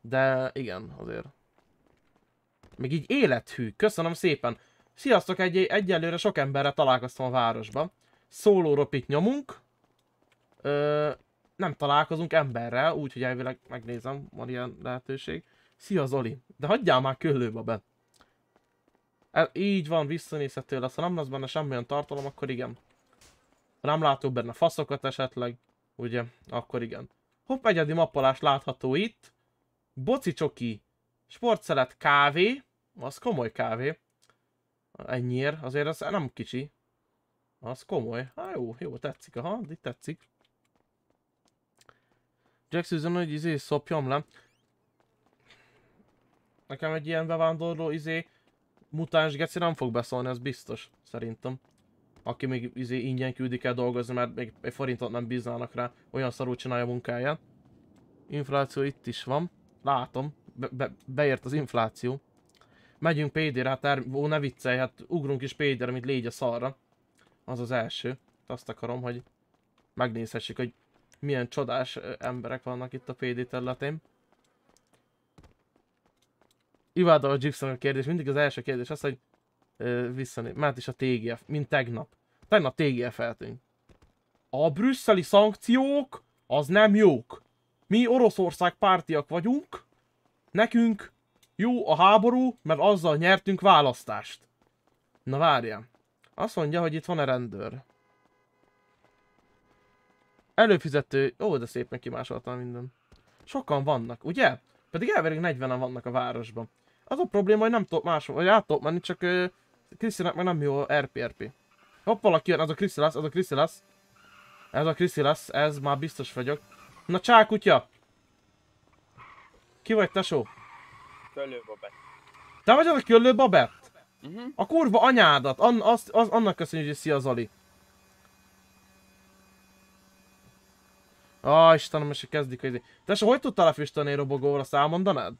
de igen, azért. Még így élethű, köszönöm szépen. Sziasztok, egy egyelőre sok emberre találkoztam a városban, Szóló nyomunk. Ö, nem találkozunk emberrel, úgyhogy elvileg megnézem, van ilyen lehetőség. Szia Zoli, de hagyjál már köllőbe be. El, így van, visszanézhető lesz. Ha nem lesz benne semmilyen tartalom, akkor igen. Ha nem látok benne faszokat esetleg, ugye, akkor igen. Hopp, egyedi mappalás látható itt. Boci csoki, sportszelet kávé, az komoly kávé. Ennyiért, azért az nem kicsi. Az komoly. hát jó, jó, tetszik, aha, itt tetszik. Jack Susan, hogy izé szopjam le. Nekem egy ilyen bevándorló izé mutáns geci nem fog beszólni, ez biztos, szerintem. Aki még izé ingyen küldik el dolgozni, mert még egy forintot nem bíznának rá, olyan szarú csinálja a munkáját. Infláció itt is van, látom, be, be, beért az infláció. Megyünk PD-re, hát er, ó, ne viccelj, hát ugrunk is PD-re, mint légy a szarra. Az az első. Azt akarom, hogy megnézhessük, hogy milyen csodás emberek vannak itt a PD területén. Imádom a Gibson a kérdés, mindig az első kérdés az, hogy euh, visszané, mert is a TGF, mint tegnap. Tegnap tgf eltűnt. A brüsszeli szankciók az nem jók. Mi Oroszország pártiak vagyunk, nekünk jó a háború, mert azzal nyertünk választást. Na várjál. Azt mondja, hogy itt van a rendőr. Előfizető. Ó, de szép kimásoltam minden. Sokan vannak, ugye? Pedig elvileg 40-en vannak a városban. Az a probléma, hogy nem tudok más, vagy át tudok menni, csak uh, meg nem jó RPRP. Hopp, valaki jön, az a Kriszi lesz, az a Kriszi lesz. Ez a Kriszi lesz, ez már biztos vagyok. Na csá, kutya! Ki vagy, tesó? Babett. Te vagy az a Babett? Uh mhm. -huh. A kurva anyádat, An az az, annak köszönjük, hogy szia Zali. Á, ah, Istenem, és kezdik az... Te se hogy tudtál lefüstölni robogóra, azt elmondanád?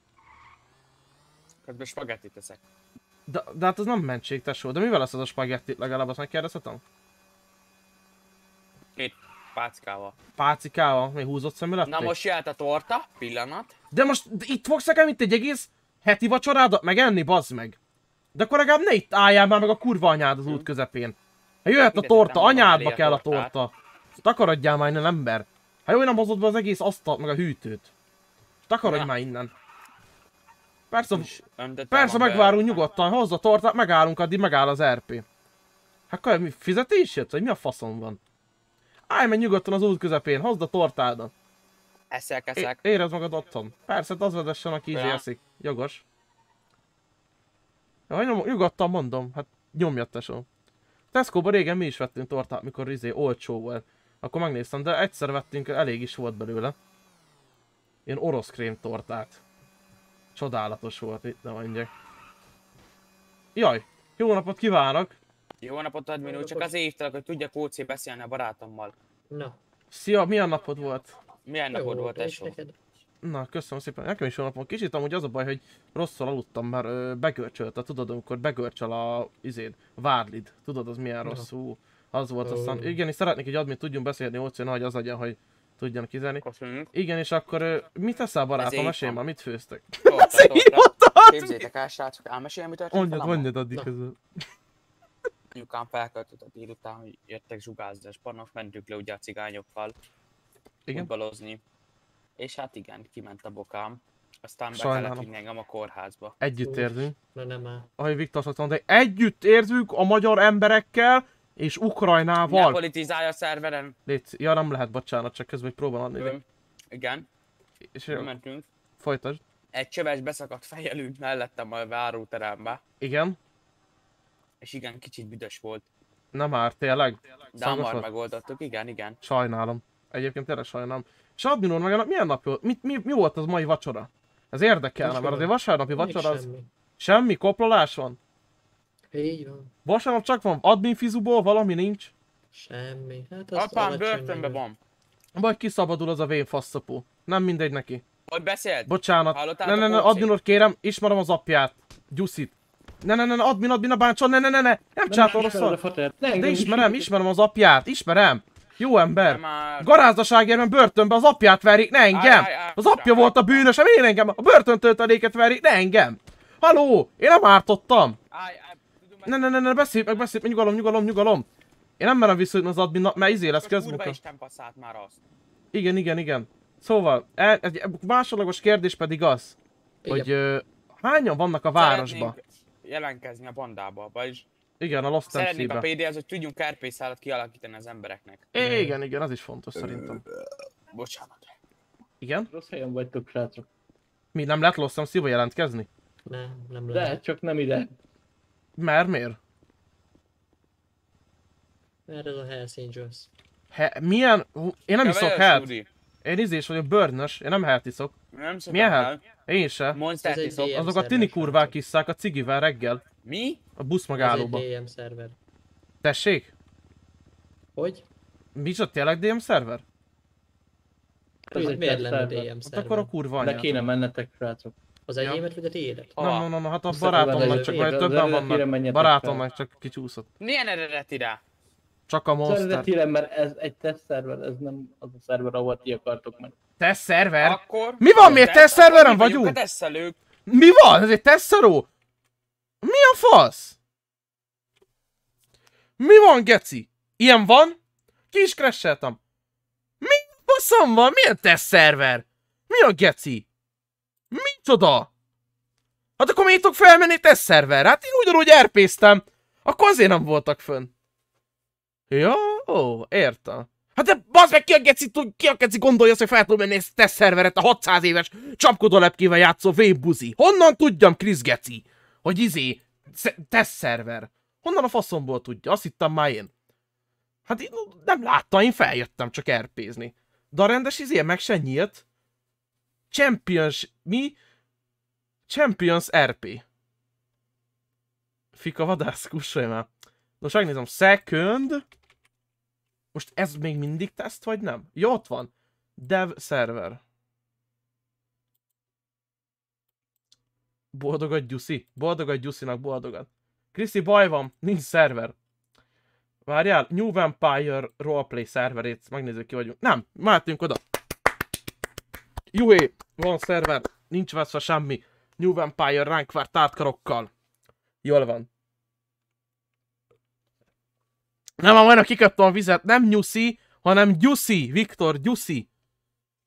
Közben spagetti teszek. De, de hát az nem mentség, tesó. De mivel lesz az a spagetti? Legalább azt megkérdezhetem? Két pácikával. Pácikával? Még húzott szemű lett? Na most jelent a torta, pillanat. De most de itt fogsz nekem itt egy egész heti vacsorádat megenni, bazd meg. De akkor legalább ne itt álljál már meg a kurva anyád az út hm. közepén. Ha jöhet a torta, anyádba kell a torta. Takarodjál már, innen ember. Ha hát jó, nem hozott be az egész asztalt, meg a hűtőt. Takarodj ja. már innen. Persze, persze megvárunk be. nyugodtan, hozza tortát, megállunk, addig megáll az RP. Hát kaj, mi fizetés jött, vagy mi a faszom van? Állj meg nyugodtan az út közepén, hozd a tortádat. Eszek, eszek. É, érezd magad otthon. Persze, hát az vezessen, aki izé ja. eszik. Jogos. Ja, nyom, nyugodtan mondom, hát nyomjad tesó. Tesco-ba régen mi is vettünk tortát, mikor izé olcsó volt. Akkor megnéztem, de egyszer vettünk, elég is volt belőle. Ilyen orosz krémtortát. Csodálatos volt, itt nem mondjak. Jaj, jó napot kívánok! Jó napot, Admin csak azért hívtalak, hogy tudjak OC beszélni a barátommal. Na. Szia, milyen napod volt? Milyen jó, napod volt, tesó? Na, köszönöm szépen. Nekem is jó napom. Kicsit amúgy az a baj, hogy rosszul aludtam, mert begörcsölt. begörcsölt. Tudod, amikor begörcsöl a izéd, a vádlid. Tudod, az milyen rosszul. Na. Az volt oh. aztán. Igen, és szeretnék egy admin tudjunk beszélni Ócián, hogy az legyen, hogy tudjon kizenni. Köszönjük. Igen, és akkor mit teszel barátom, mesélj már, mit főztek? <laughs> Ez Képzétek el, srácok, elmesélj, mi történt Mondjad, mondjad addig közül. Anyukám felköltött a délután, hogy jöttek zsugázni, és pannak mentünk le ugye a cigányokkal. Igen. Futballozni. És hát igen, kiment a bokám. Aztán be Sajnálom. kellett vinni engem a kórházba. Együtt érzünk. Na nem már. Ahogy Viktor szoktam de együtt érzünk a magyar emberekkel, és Ukrajnával... Ne politizálja a szerveren. Légy, ja nem lehet, bocsánat, csak közben próbálom adni. Hm. Igen. És mentünk. Folytasd. Egy csöves beszakadt fejelünk mellettem a váróterembe. Igen. És igen, kicsit büdös volt. Nem már, tényleg? De már megoldottuk, igen, igen. Sajnálom. Egyébként tényleg sajnálom. És úr, meg milyen nap volt? Mi, mi, mi volt az mai vacsora? Ez érdekelne, mert azért vasárnapi vacsora az... Semmi. semmi koplalás van? Így van. Vasárnap csak van admin fizuból, valami nincs. Semmi. Hát az Apám börtönben van. Vagy kiszabadul az a vén faszapó. Nem mindegy neki. Hogy beszélt? Bocsánat. Ne, ne, ne, admin úr, kérem, ismerem az apját. Gyuszit. Ne, ne, ne, admin, admin a báncson, ne, ne, ne, ne. Nem csátol oroszal. De ismerem, ismerem az apját, ismerem. Jó ember. Garázdaságérben börtönbe az apját verik, ne engem. Az apja volt a bűnös, én engem? A börtöntölteléket verik, ne engem. Haló, én nem ártottam. Állj, ne, ne, ne, ne, beszélj meg, beszélj meg, nyugalom, nyugalom, nyugalom. Én nem merem hogy az admin, mert izé lesz közmunka. Isten passzált már azt. Igen, igen, igen. Szóval, el, egy másodlagos kérdés pedig az, igen. hogy ö, hányan vannak a városba? jelenkezni a bandába, vagyis igen, a Lost Szeretnék a pd hogy tudjunk RP szállat kialakítani az embereknek. É, igen, igen, az is fontos szerintem. Bocsánat. Igen? Rossz helyen vagytok, srácok. Mi, nem lehet Lost Szíva jelentkezni? Nem, nem lehet. De, csak nem ide. Már miért? Mert ez a Hells Angels. He milyen? Én nem iszok Hells. Hát. Én izés vagyok, börnös, én nem Hells hát iszok. Nem szoktam Milyen hát? hát. Én se. Monster iszok. Azok a tini kurvák iszák a cigivel reggel. Mi? A busz magállóba. Ez egy DM szerver. Tessék? Hogy? Micsoda tényleg DM szerver? Ez miért lenne DM szerver? Hát akkor a kurva anyát. De kéne mennetek, srácok. Az enyémet vagy a tiédet? Nem, nem, nem, hát a barátomnak csak, vagy többen vannak. Barátomnak csak kicsúszott. Milyen eredeti rá? Csak a szóval Monster. Eredetire, mert ez egy test szerver, ez nem az a szerver, ahol ti akartok meg. Test szerver? Akkor... Mi van, miért test szerveren vagyunk? A Mi van? Ez egy szaró? Mi a fasz? Mi van, geci? Ilyen van? Ki is crasheltem? Mi faszom van? Milyen test szerver? Mi a geci? Micsoda? Hát akkor miért tudok felmenni szerver? Hát én ugyanúgy erpésztem. Akkor azért nem voltak fönn. Ja, ó, értem. Hát de bazd meg ki a geci, ki a geci gondolja azt, hogy fel tudom menni ezt a szerveret a 600 éves csapkodó lepkével játszó vébuzi. Honnan tudjam, Chris geci, hogy izé, tesz szerver. Honnan a faszomból tudja? Azt hittem már én. Hát én nem láttam, én feljöttem csak erpézni. De a rendes izé meg se nyílt. Champions... Mi? Champions RP. Fika vadász, kussolj már. Most megnézem, second. Most ez még mindig teszt, vagy nem? Jó, ott van. Dev server. Boldogat Gyuszi. Boldogat Gyuszinak, boldogat. Kriszi, baj van, nincs szerver. Várjál, New Vampire roleplay szerverét megnézzük ki vagyunk. Nem, mehetünk oda. Juhé, van szerver, nincs veszve semmi. New Vampire vár tártkarokkal. Jól van. Nem, a majdnem kiköptem a vizet. Nem Nyuszi, hanem Gyuszi. Viktor, Gyuszi.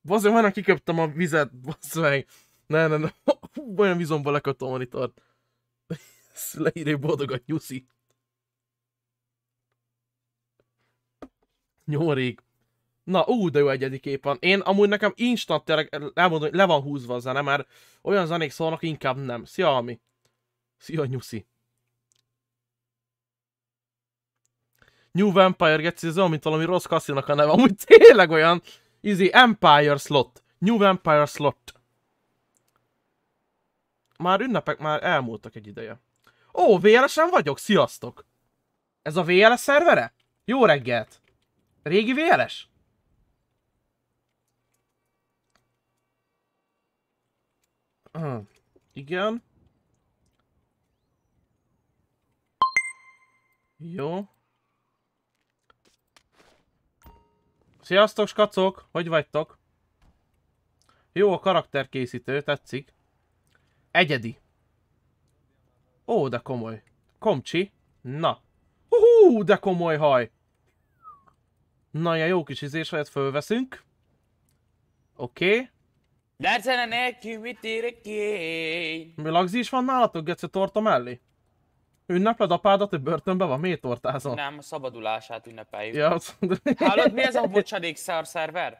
Bazdmeg, majdnem kiköptem a vizet. meg. Ne, ne, ne. <laughs> Olyan vízomba lekött a monitort. Leíré boldog a Gyuszi. Nyórék. Na, ú, de jó egyedi kép van. Én amúgy nekem instant tényleg, elmondom, hogy le van húzva a zene, mert olyan zenék szólnak, inkább nem. Szia, Ami. Szia, Nyuszi. New Vampire Getsy, ez olyan, mint valami rossz kaszinak a neve. Amúgy tényleg olyan. Easy izé, Empire Slot. New Vampire Slot. Már ünnepek már elmúltak egy ideje. Ó, VLS-en vagyok, sziasztok! Ez a VLS szervere? Jó reggelt! Régi VLS? Igen. Jó. Sziasztok, skacok! Hogy vagytok? Jó a karakterkészítő, tetszik. Egyedi. Ó, de komoly. Komcsi. Na. Hú, de komoly haj. Na, ja, jó kis izés, fölveszünk. Oké. Okay. Dercene neki, mit érek én? Lagzi is van nálatok, Gece torta mellé? Ünnepled apádat, hogy börtönben van? Miért tortázol? Nem, a szabadulását ünnepeljük. Ja, az... Hallod, mi ez a bocsadék szerver?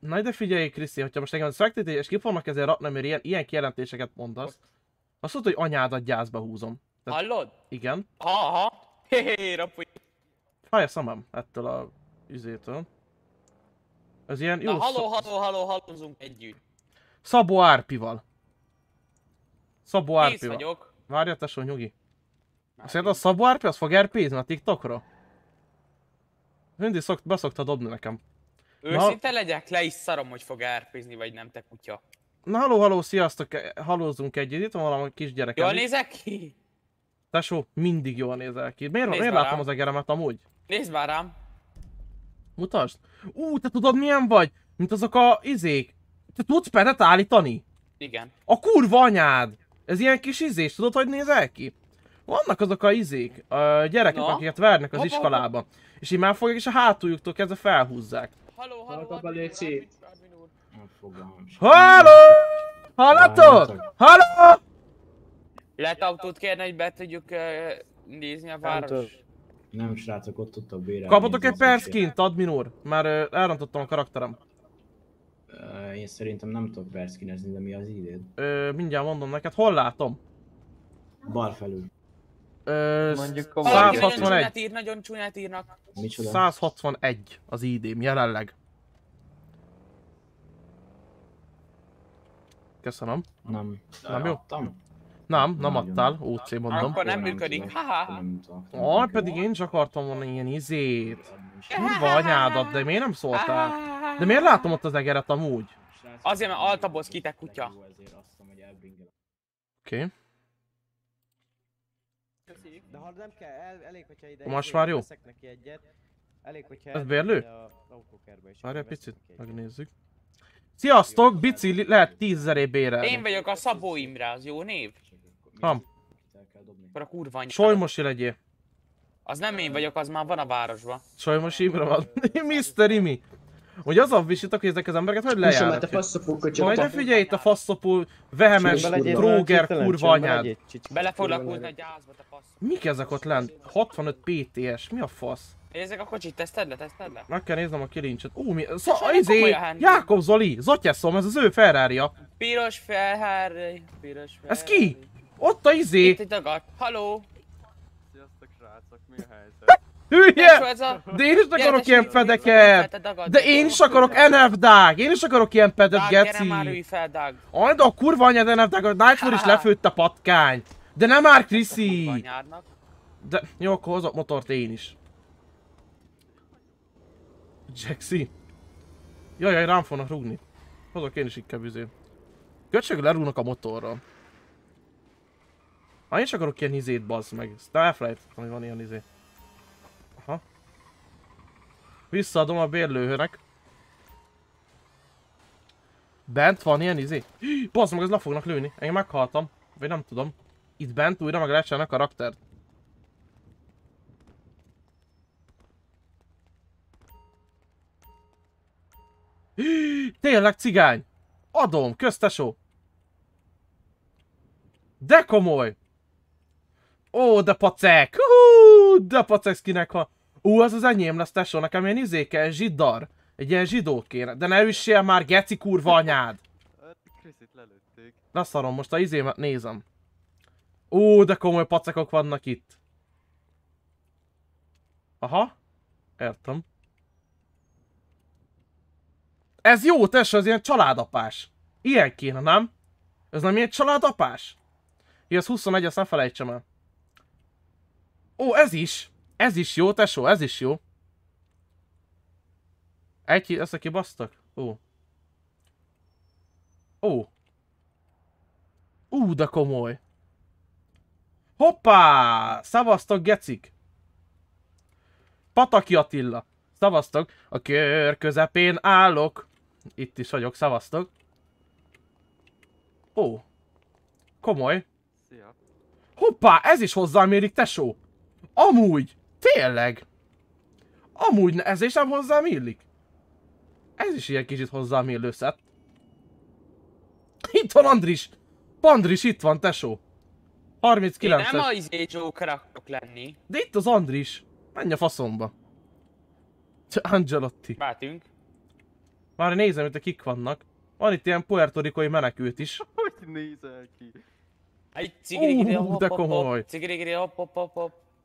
Na de figyelj, Kriszi, hogyha most nekem szektíti, és ki fognak ezért rakni, mert ilyen, ilyen kijelentéseket mondasz. Azt mondta, hogy anyádat gyászba húzom. Tehát, Hallod? Igen. Ha Hé, <laughs> rapuj. Fáj a szemem ettől a üzétől. Ez ilyen Na, jó... Na, haló, haló, haló, halózunk együtt. Szabó Árpival. Szabó Árpival. vagyok. Várja, tesó, nyugi. Szerinted a Szabó Árpi az fog RP-zni a TikTokra? Mindig szokt, beszokta dobni nekem. Őszinte Na... legyek, le is szarom, hogy fog rp vagy nem, te kutya. Na haló, haló, sziasztok, e, halózzunk egyet, itt van valami kisgyerek. Jól nézek ki? Tesó, mindig jól nézel ki. Miért, Nézd miért látom az egeremet amúgy? Nézd már rám. Mutasd. Ú, te tudod milyen vagy? Mint azok a izék. Te tudsz petet állítani? Igen. A kurva anyád! Ez ilyen kis izés, tudod, hogy nézel ki? Vannak azok a izék, a gyerekek, Na? akiket vernek az iskolába. És így már fogják, és a hátuljuktól kezdve felhúzzák. Halló, halló, Halló! halló, Halló! halló, halló, halló, hogy nézni a város? Nem, srácok, ott tudtok bérelni. Kapatok egy perckint, admin úr? Már elrontottam a karakterem. Én szerintem nem tudok berszkinezni, de mi az idéd? Ö, mindjárt mondom neked, hol látom? Bal felül. Ö, Mondjuk 161. Nagyon csúnyát, ír, nagyon csúnyát írnak. Micsoda? 161 az idém jelenleg. Köszönöm. Nem. Nem jó? Adtam. Nem, nem adtál, OC mondom. Akkor nem működik, haha. Ah, hát pedig én csak akartam volna ilyen izét. Kurva anyádat, de miért nem szóltál? Ah. De miért látom ott az egeret amúgy? Azért, mert altaboz ki, te kutya. Oké. Okay. De ha nem kell, el, elég, hogyha ide... Most már izé jó? Neki egyet. Elég, hogyha Ez bérlő? Várj egy picit, megnézzük. Sziasztok, bici lehet tízzeré bére. Én vagyok a Szabó Imre, az jó név? Ham. Akkor a kurva anyja. Solymosi legyél. Az nem én vagyok, az már van a városban. Solymosi Imre van. <laughs> Mr. Imi. Hogy az a visítok, hogy ezek az embereket hogy lejárnak. te faszopó kocsit. Majd figyelj itt a faszopó vehemes tróger kurva anyád. Belefoglalkozna a gyászba te faszopó. Mik ezek ott lent? 65 PTS, mi a fasz? Ezek a kocsit teszted le, teszted le? Meg kell néznem a kilincset. Ú, mi... Szó, izé, Jákob Zoli, Zotyeszom, ez az ő ferrari -ja. Piros Ferrari, piros Ferrari. Ez ki? Ott a izé. Itt egy dagat. gat. Haló. Sziasztok srácok, mi a helyzet? Hülye! De én is akarok ilyen fedeket! De én is akarok NF-dág! Én is akarok ilyen pedet, geci! Ajd a kurva anyád NF-dág, a Nightmare is lefőtt a patkány! De nem már, Kriszi! De jó, akkor hozok motort én is. Jaxi. Jajaj, rám fognak rúgni. Hozok én is inkább izé. Köcsög lerúgnak a motorra. Ha én is akarok ilyen izét, bazd meg. Ezt elfelejtettem, hogy van ilyen izét. Visszaadom a bérlőhőnek. Bent van ilyen izé. <gasps> Basz meg, ez le fognak lőni. Én meghaltam. Vagy nem tudom. Itt bent újra meg a karaktert. <gasps> tényleg cigány! Adom, köztesó! De komoly! Ó, de pacek! Uhú, de pacek kinek van! Ú, az az enyém lesz tesó, nekem ilyen izéke, zsidar. Egy ilyen zsidót kéne. De ne üssél már, geci kurva anyád! Kriszit lelőtték. Na szarom, most a izémet nézem. Ó, de komoly pacekok vannak itt. Aha. Értem. Ez jó, tesó, az ilyen családapás. Ilyen kéne, nem? Ez nem ilyen családapás? Jó, ez 21, azt ne felejtsem el. Ó, ez is! Ez is jó, tesó, ez is jó. Egy ezt aki basztak? Ó. Ó. Ú, de komoly. Hoppá! Szavaztok, gecik! Pataki Attila. Szavaztok. A kör közepén állok. Itt is vagyok, szavaztok. Ó. Komoly. Hoppá, ez is hozzámérik, tesó. Amúgy. Tényleg? Amúgy ez is nem hozzám illik. Ez is ilyen kicsit hozzám illő szett. Itt van Andris. Pandris itt van, tesó. 39 Én nem a izé Joker akarok lenni. De itt az Andris. Menj a faszomba. Angelotti. Bátünk. Már nézem, hogy kik vannak. Van itt ilyen puertorikai menekült is. Hogy nézel ki? Egy cigirigiri, de komoly. Cigirigiri, hopp, hopp, hopp, hopp.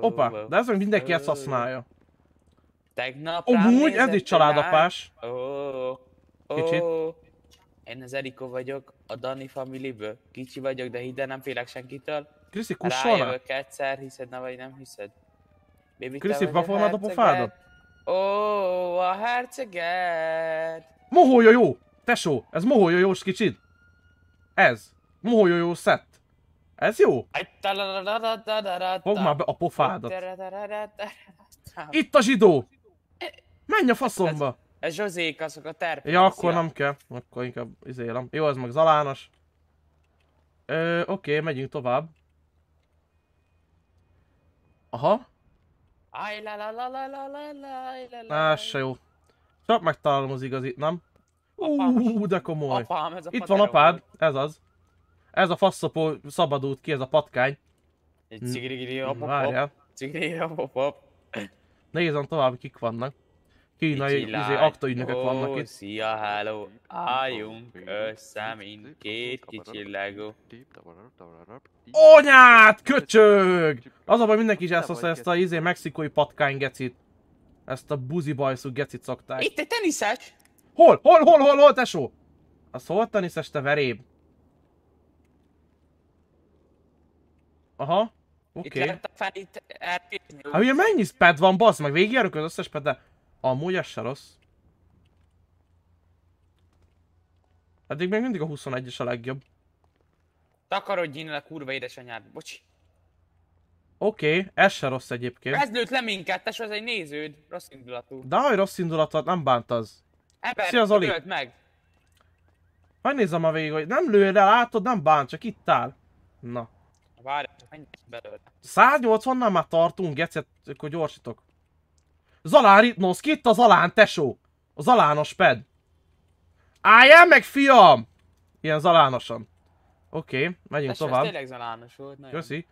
Opa, de ez meg mindenki ezt használja. Tegnap úgy ez is családapás. Kicsit. Én az Eriko vagyok, a Dani família-ből. Kicsi vagyok, de hidd nem félek senkitől. Kriszi, kussolna? Rájövök egyszer, hiszed, ne vagy nem hiszed. Baby, Kriszi, befolnád a pofádat? Ó, a herceget. Mohója jó! Tesó, ez mohója jó, kicsit. Ez. mohója jó szett. Ez jó? Fogd már be a pofádat. Itt a zsidó! Menj a faszomba! Ez, ez Zsozék, azok a terpek. Ja, akkor nem kell. Akkor inkább izélem. Jó, ez meg Zalános. Ö, oké, megyünk tovább. Aha. Na, Ez se jó. Csak megtalálom az igazit, nem? Uuuuh, de komoly. Apám, ez a Itt van apád, ez az ez a faszopó szabadult ki, ez a patkány. Egy cigirigiri mm, Várjál. Cigirigiri apopop. Nézzem tovább, kik vannak. Kínai izé, aktaügynökök vannak itt. Szia, háló. Álljunk össze, mint két kicsi legó. Anyát, köcsög! Az a baj, mindenki is ezt ezt a izé mexikói patkány gecit. Ezt a buzi bajszú gecit szokták. Itt egy teniszes! Hol? Hol, hol, hol, hol, tesó? Az hol teniszes, te veréb? Aha. Oké. Okay. Itt itt elpítni. Hát ugye mennyi sped van, bassz meg, végigjárjuk az összes sped, de amúgy ez se rossz. Eddig még mindig a 21-es a legjobb. Takarodj innen a kurva édesanyád, bocsi. Oké, okay, ez se rossz egyébként. Ez lőtt le minket, tesó, ez egy néződ, rossz indulatú. De hogy rossz indulatot, nem bánt az. Ebert, Szia Zoli. meg. nézem a végig, hogy nem lőj le, látod, nem bánt, csak itt áll. Na. Várj, csak belőle. 180-nál már tartunk, gecet, akkor gyorsítok. Zalán Ritnosz, itt a Zalán tesó? A Zalános ped. Álljál meg, fiam! Ilyen Zalánosan. Oké, okay, megyünk Tesszük, tovább. Ez tényleg Zalános volt, nagyon. Köszi.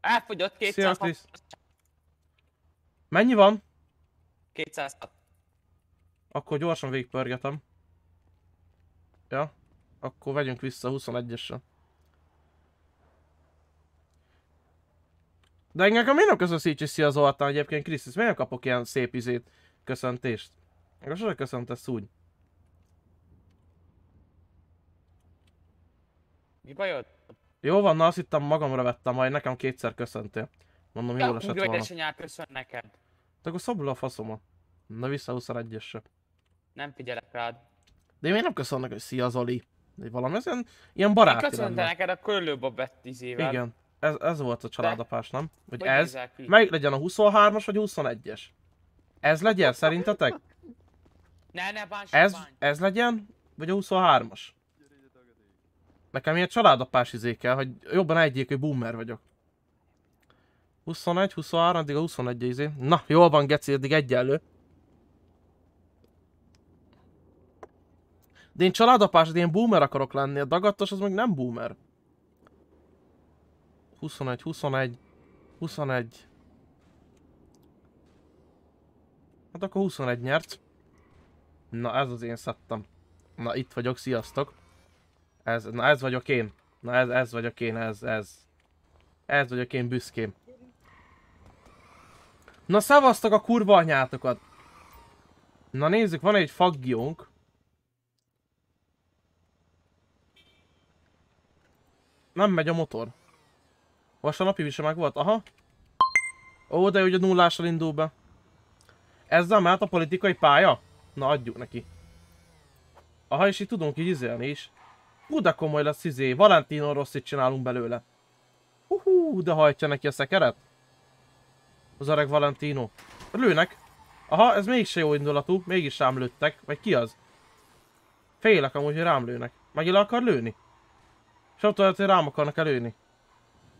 Elfogyott 200. Szia, Mennyi van? 200. Akkor gyorsan végigpörgetem. Ja, akkor vegyünk vissza 21-esre. De engem miért nem köszön Szécsi Szia Zoltán egyébként, Krisztus, miért nem kapok ilyen szép izét, köszöntést? Engem sose köszöntesz úgy. Mi bajod? Jó van, na azt hittem magamra vettem, majd nekem kétszer köszöntél. Mondom, jól esett volna. Ugrődesanyák köszön neked. De akkor szabul a faszomat. Na vissza 21-esre. Nem figyelek rád. De miért nem köszönnek, hogy szia Zoli? valami ez ilyen barát. Köszönöm neked a a izével. Igen ez, ez volt a családapás, nem? Hogy, hogy ez, melyik legyen a 23-as vagy 21-es? Ez legyen szerintetek? Ne, ne, bánj, ez, bánj. ez legyen, vagy a 23-as? Nekem ilyen családapás izé kell, hogy jobban egyik, hogy boomer vagyok. 21, 23, addig a 21 izé. Na, jól van, Geci, eddig egyenlő. De én családapás, de én boomer akarok lenni, a dagatos az meg nem boomer. 21, 21, 21. Hát akkor 21 nyert. Na ez az én szettem. Na itt vagyok, sziasztok. Ez, na ez vagyok én. Na ez, ez vagyok én, ez, ez. Ez vagyok én büszkém. Na szavaztak a kurva anyátokat! Na nézzük, van egy faggyónk. Nem megy a motor. Vasárnapi is meg volt? Aha. Ó, de ugye nullással indul be. Ezzel már a politikai pálya? Na, adjuk neki. Aha, és itt tudunk így izélni is. Hú, de komoly lesz izé. Valentino rosszit csinálunk belőle. Hú, de hajtja neki a szekeret. Az öreg Valentino. Lőnek. Aha, ez mégse jó indulatú. Mégis rám lőttek. Vagy ki az? Félek amúgy, hogy rám lőnek. Meg akar lőni? És ott hogy rám akarnak előni.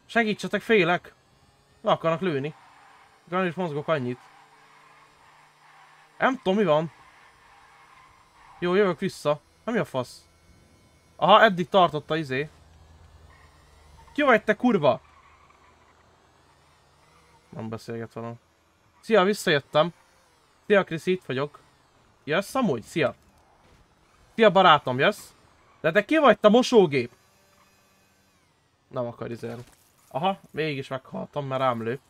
Segítsetek, félek! Le akarnak lőni. Nem is mozgok annyit. Nem tudom, mi van. Jó, jövök vissza. Nem mi a fasz? Aha, eddig tartotta izé. Ki vagy te kurva? Nem beszélget valam. Szia, visszajöttem. Szia, Krisz, itt vagyok. Jössz amúgy? Szia. Szia, barátom, jössz? De te ki vagy, te mosógép? Nem akar izélni. Aha, mégis meghaltam, mert rám lő.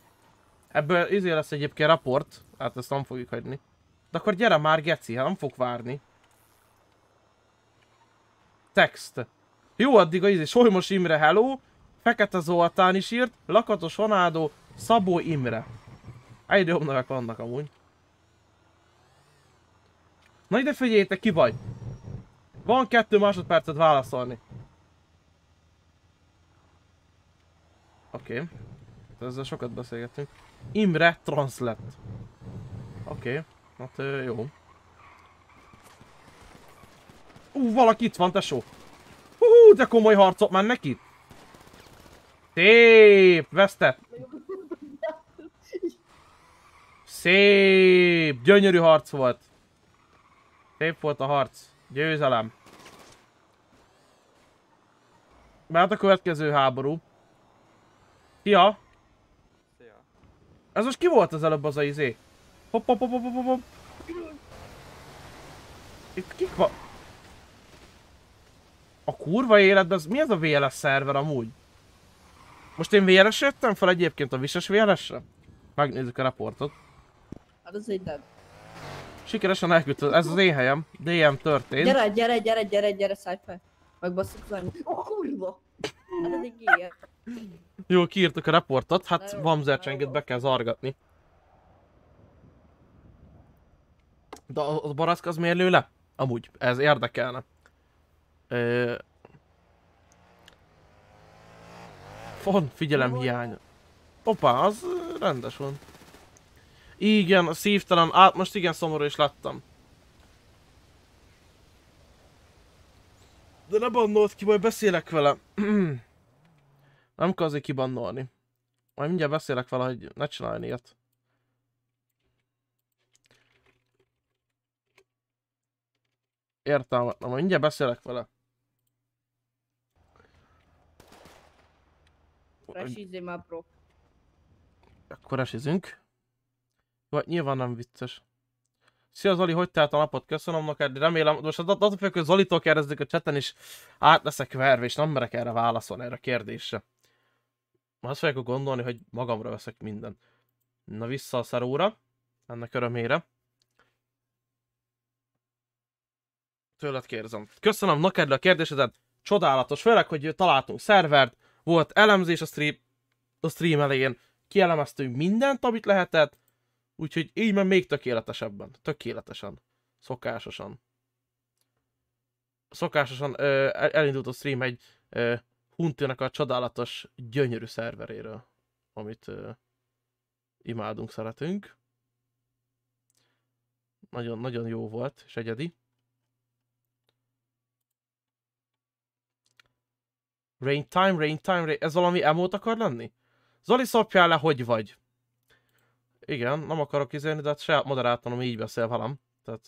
Ebből izé lesz egyébként raport, hát ezt nem fogjuk hagyni. De akkor gyere már, geci, hát nem fog várni. Text. Jó, addig a izé, Solymos Imre, hello. Fekete Zoltán is írt, Lakatos Honádó, Szabó Imre. Egyre jobb nevek vannak amúgy. Na ide figyeljétek, ki vagy? Van kettő másodpercet válaszolni. Oké. Okay. Hát Ezzel sokat beszélgettünk. Imre transz Oké. Okay. Hát jó. Ú, valaki itt van, tesó. Hú, de komoly harcot mennek itt. Szép, vesztett. Szép, gyönyörű harc volt. Szép volt a harc. Győzelem. Mert a következő háború. Szia! Szia! Ez most ki volt az előbb az a izé? Hopp, hopp, hopp, hopp, hopp, hopp. Itt kik van? A kurva életben az... Mi ez a VLS szerver amúgy? Most én VLS jöttem fel egyébként a vises VLS-re? Megnézzük a raportot. Hát az egy nem. Sikeresen elküldtöd, ez az én helyem. DM történt. Gyere, gyere, gyere, gyere, gyere, szállj fel. Megbasszuk az anyját. Oh, kurva! Hát jó, kiírtuk a reportot, hát Vamzercsenget be kell zargatni. De a barack az miért lő le? Amúgy, ez érdekelne. Ö... Fon, figyelem hiány. Opa, az rendes van. Igen, szívtelen, át most igen szomorú is láttam. De ne bannolt ki, majd beszélek vele. <clears throat> Nem kell azért kibannolni. Majd mindjárt beszélek vele, hogy ne csináljon ilyet. Értem, na majd mindjárt beszélek vele. Resizim, bro. Akkor resizünk. Vagy nyilván nem vicces. Szia Zoli, hogy telt a napot? Köszönöm neked, remélem, most az attól függ, hogy Zolitól kérdezzük a cseten is, át leszek verve, és nem merek erre válaszolni, erre a kérdésre. Azt fogják gondolni, hogy magamra veszek minden. Na vissza a szaróra, ennek örömére. Tőled kérdezem. Köszönöm neked a kérdésedet, csodálatos, főleg, hogy találtunk szervert, volt elemzés a stream, a stream elején, kielemeztünk mindent, amit lehetett, Úgyhogy így már még tökéletesebben. Tökéletesen. Szokásosan. Szokásosan ö, elindult a stream egy ö, Huntinak a csodálatos, gyönyörű szerveréről, amit ö, imádunk, szeretünk. Nagyon, nagyon jó volt, és egyedi. Rain time, rain time, rain... Ez valami emót akar lenni? Zoli, szopjál le, hogy vagy? igen, nem akarok izélni, de hát saját moderátorom így beszél velem. Tehát...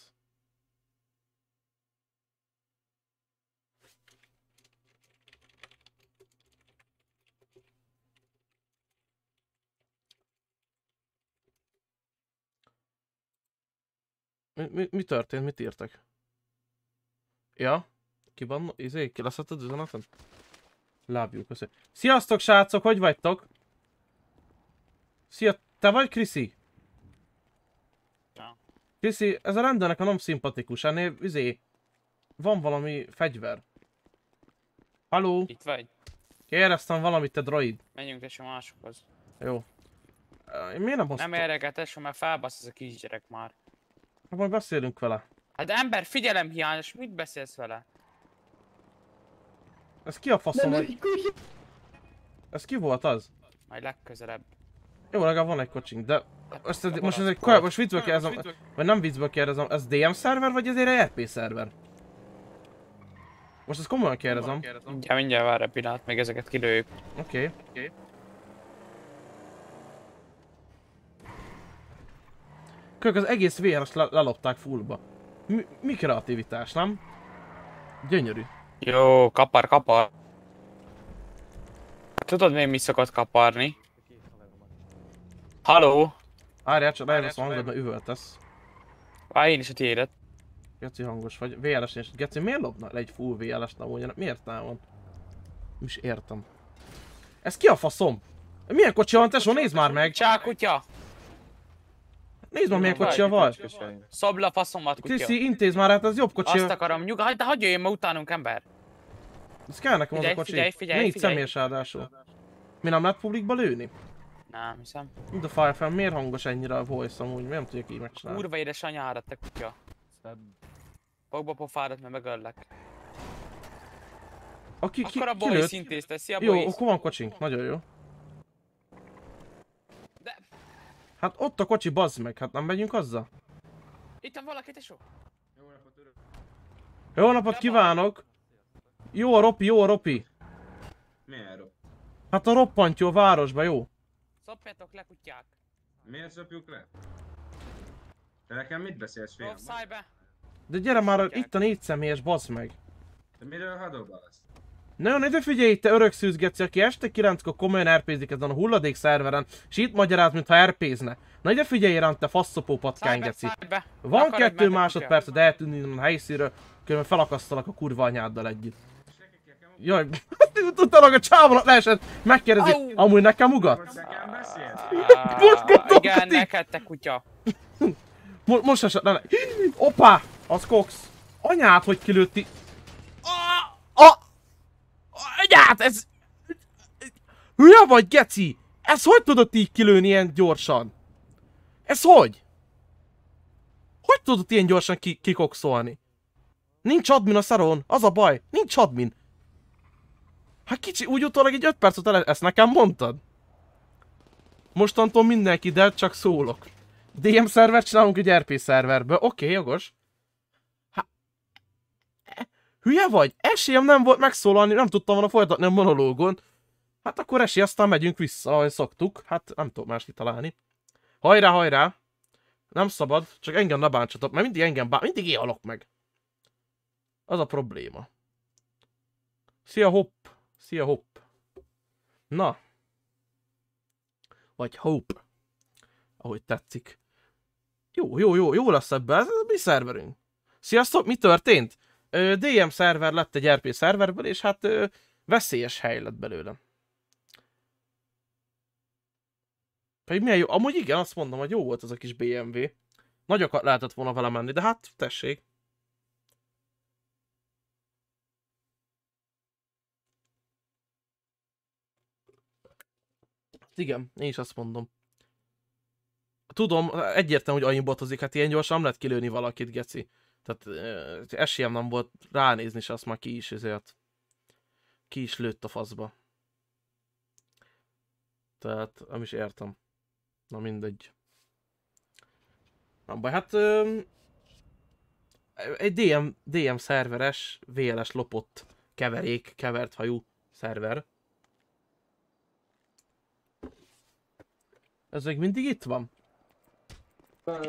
Mi, mi, mi történt? Mit írtak? Ja? van? izé, ki leszetted üzeneten? Lábjú, köszönöm. Sziasztok srácok, hogy vagytok? Szia te vagy Kriszi? Ja. Kriszi, ez a rendőrnek a nem szimpatikus, ennél üzé. Van valami fegyver. Haló? Itt vagy. Kérdeztem valamit, te droid. Menjünk tesó másokhoz. Jó. Én miért nem hoztam? Nem érdekel tesó, mert felbasz ez a kisgyerek már. Hát majd beszélünk vele. Hát ember, figyelem hiányos, mit beszélsz vele? Ez ki a faszom? Ez ki volt az? Majd legközelebb. Jó, legalább van egy kocsink, de... Most, ez, most, ez egy, korábban, most viccből a... vagy nem viccből kérdezem, ez DM szerver, vagy ez egy RP szerver? Most ezt komolyan kérdezem. Mindjárt, mindjárt várj egy pillanat, meg ezeket kilőjük. Oké. Okay. Okay. Kölyök, az egész VR-t le lelopták fullba. Mi, mi kreativitás, nem? Gyönyörű. Jó, kapar, kapar. Tudod még mi szokott kaparni? Haló! Várjál, csak elveszem hangod, mert üvöltesz. Várj, én is a tiédet. Geci hangos vagy. VLS és Geci, miért lopna le egy full VLS namúgyanak? Miért támad? Nem is értem. Ez ki a faszom? Milyen kocsi van, tesó? Nézd már meg! Csá, kutya! Nézd már, milyen kocsi van! Szabd le a faszomat, kutya! Tiszi, intézd már, hát ez jobb kocsi. Azt akarom, nyugodj. Hát de hagyj jöjjön ma utánunk, ember! Ez kell nekem az a kocsi. Figyelj, figyelj, Négy figyelj. személyes áldásul. Mi nem lehet publikba lőni? Nem hiszem. a Firefly, miért hangos ennyire a voice amúgy? Miért nem tudjuk így megcsinálni? Kurva édes anyára, te kutya. Fogba pofárat, mert megöllek. Aki ki, Akkor a boys kilőtt? intézte, szia boy. Jó, akkor van kocsink, nagyon jó. De... Hát ott a kocsi, bazd meg, hát nem megyünk azzal? Itt van valaki, tesó. Jó napot, örök. Jó napot kívánok! Jó a ropi, jó a ropi! Milyen ropi? Hát a roppantyó városba, jó? Szopjatok le, kutyák! Miért szopjuk le? Te nekem mit beszélsz, fiam? Offszáj be! De gyere már, itt a négy személyes, basz meg! De miről hadobálsz? Nagyon ide figyelj, te örök szűzgetsz, aki este 9-kor komolyan RP-zik ezen a hulladék szerveren, és itt magyaráz, mintha RP-zne. Na ide figyelj rám, te faszopó patkány geci. Van kettő másodpercet eltűnni a helyszínről, különben felakasztalak a kurva anyáddal együtt. Jaj, utólag <laughs> a csávon leesett, megkérdezi, Au. amúgy nekem ugat? <laughs> Most gondolkodik! Igen, neked te kutya. most esett, nem, Opa! Az Cox. Anyát, hogy kilőtti. A, anyát, ez... Hülye vagy, geci? Ez hogy tudott így kilőni ilyen gyorsan? Ez hogy? Hogy tudott ilyen gyorsan ki kikokszolni? Nincs admin a szaron, az a baj, nincs admin. Hát kicsi, úgy utólag egy 5 percet el, ezt nekem mondtad? Mostantól mindenki, de csak szólok. DM szervert csinálunk egy RP szerverbe. Oké, okay, jogos. Há... E, hülye vagy? Esélyem nem volt megszólalni, nem tudtam volna folytatni a monológon. Hát akkor esély, aztán megyünk vissza, ahogy szoktuk. Hát nem tudok más kitalálni. Hajrá, hajrá! Nem szabad, csak engem ne bántsatok, mert mindig engem bánt, mindig éhalok meg. Az a probléma. Szia, hopp! Szia, Hopp! Na! Vagy Hope, ahogy tetszik. Jó, jó, jó, jó lesz ebbe, ez a mi szerverünk. Sziasztok, mi történt? Ö, DM szerver lett egy RP szerverből, és hát ö, veszélyes hely lett belőle. Pedig milyen jó. Amúgy igen, azt mondom, hogy jó volt az a kis BMW. Nagyokat lehetett volna vele menni, de hát tessék. igen, én is azt mondom. Tudom, egyértelmű, hogy botozik hát ilyen gyorsan nem lehet kilőni valakit, geci. Tehát eh, esélyem nem volt ránézni, és azt már ki is ezért ki is lőtt a faszba. Tehát nem is értem. Na mindegy. Nem baj, hát ö, egy DM, DM szerveres, VLS lopott keverék, kevert hajú szerver Ez még mindig itt van?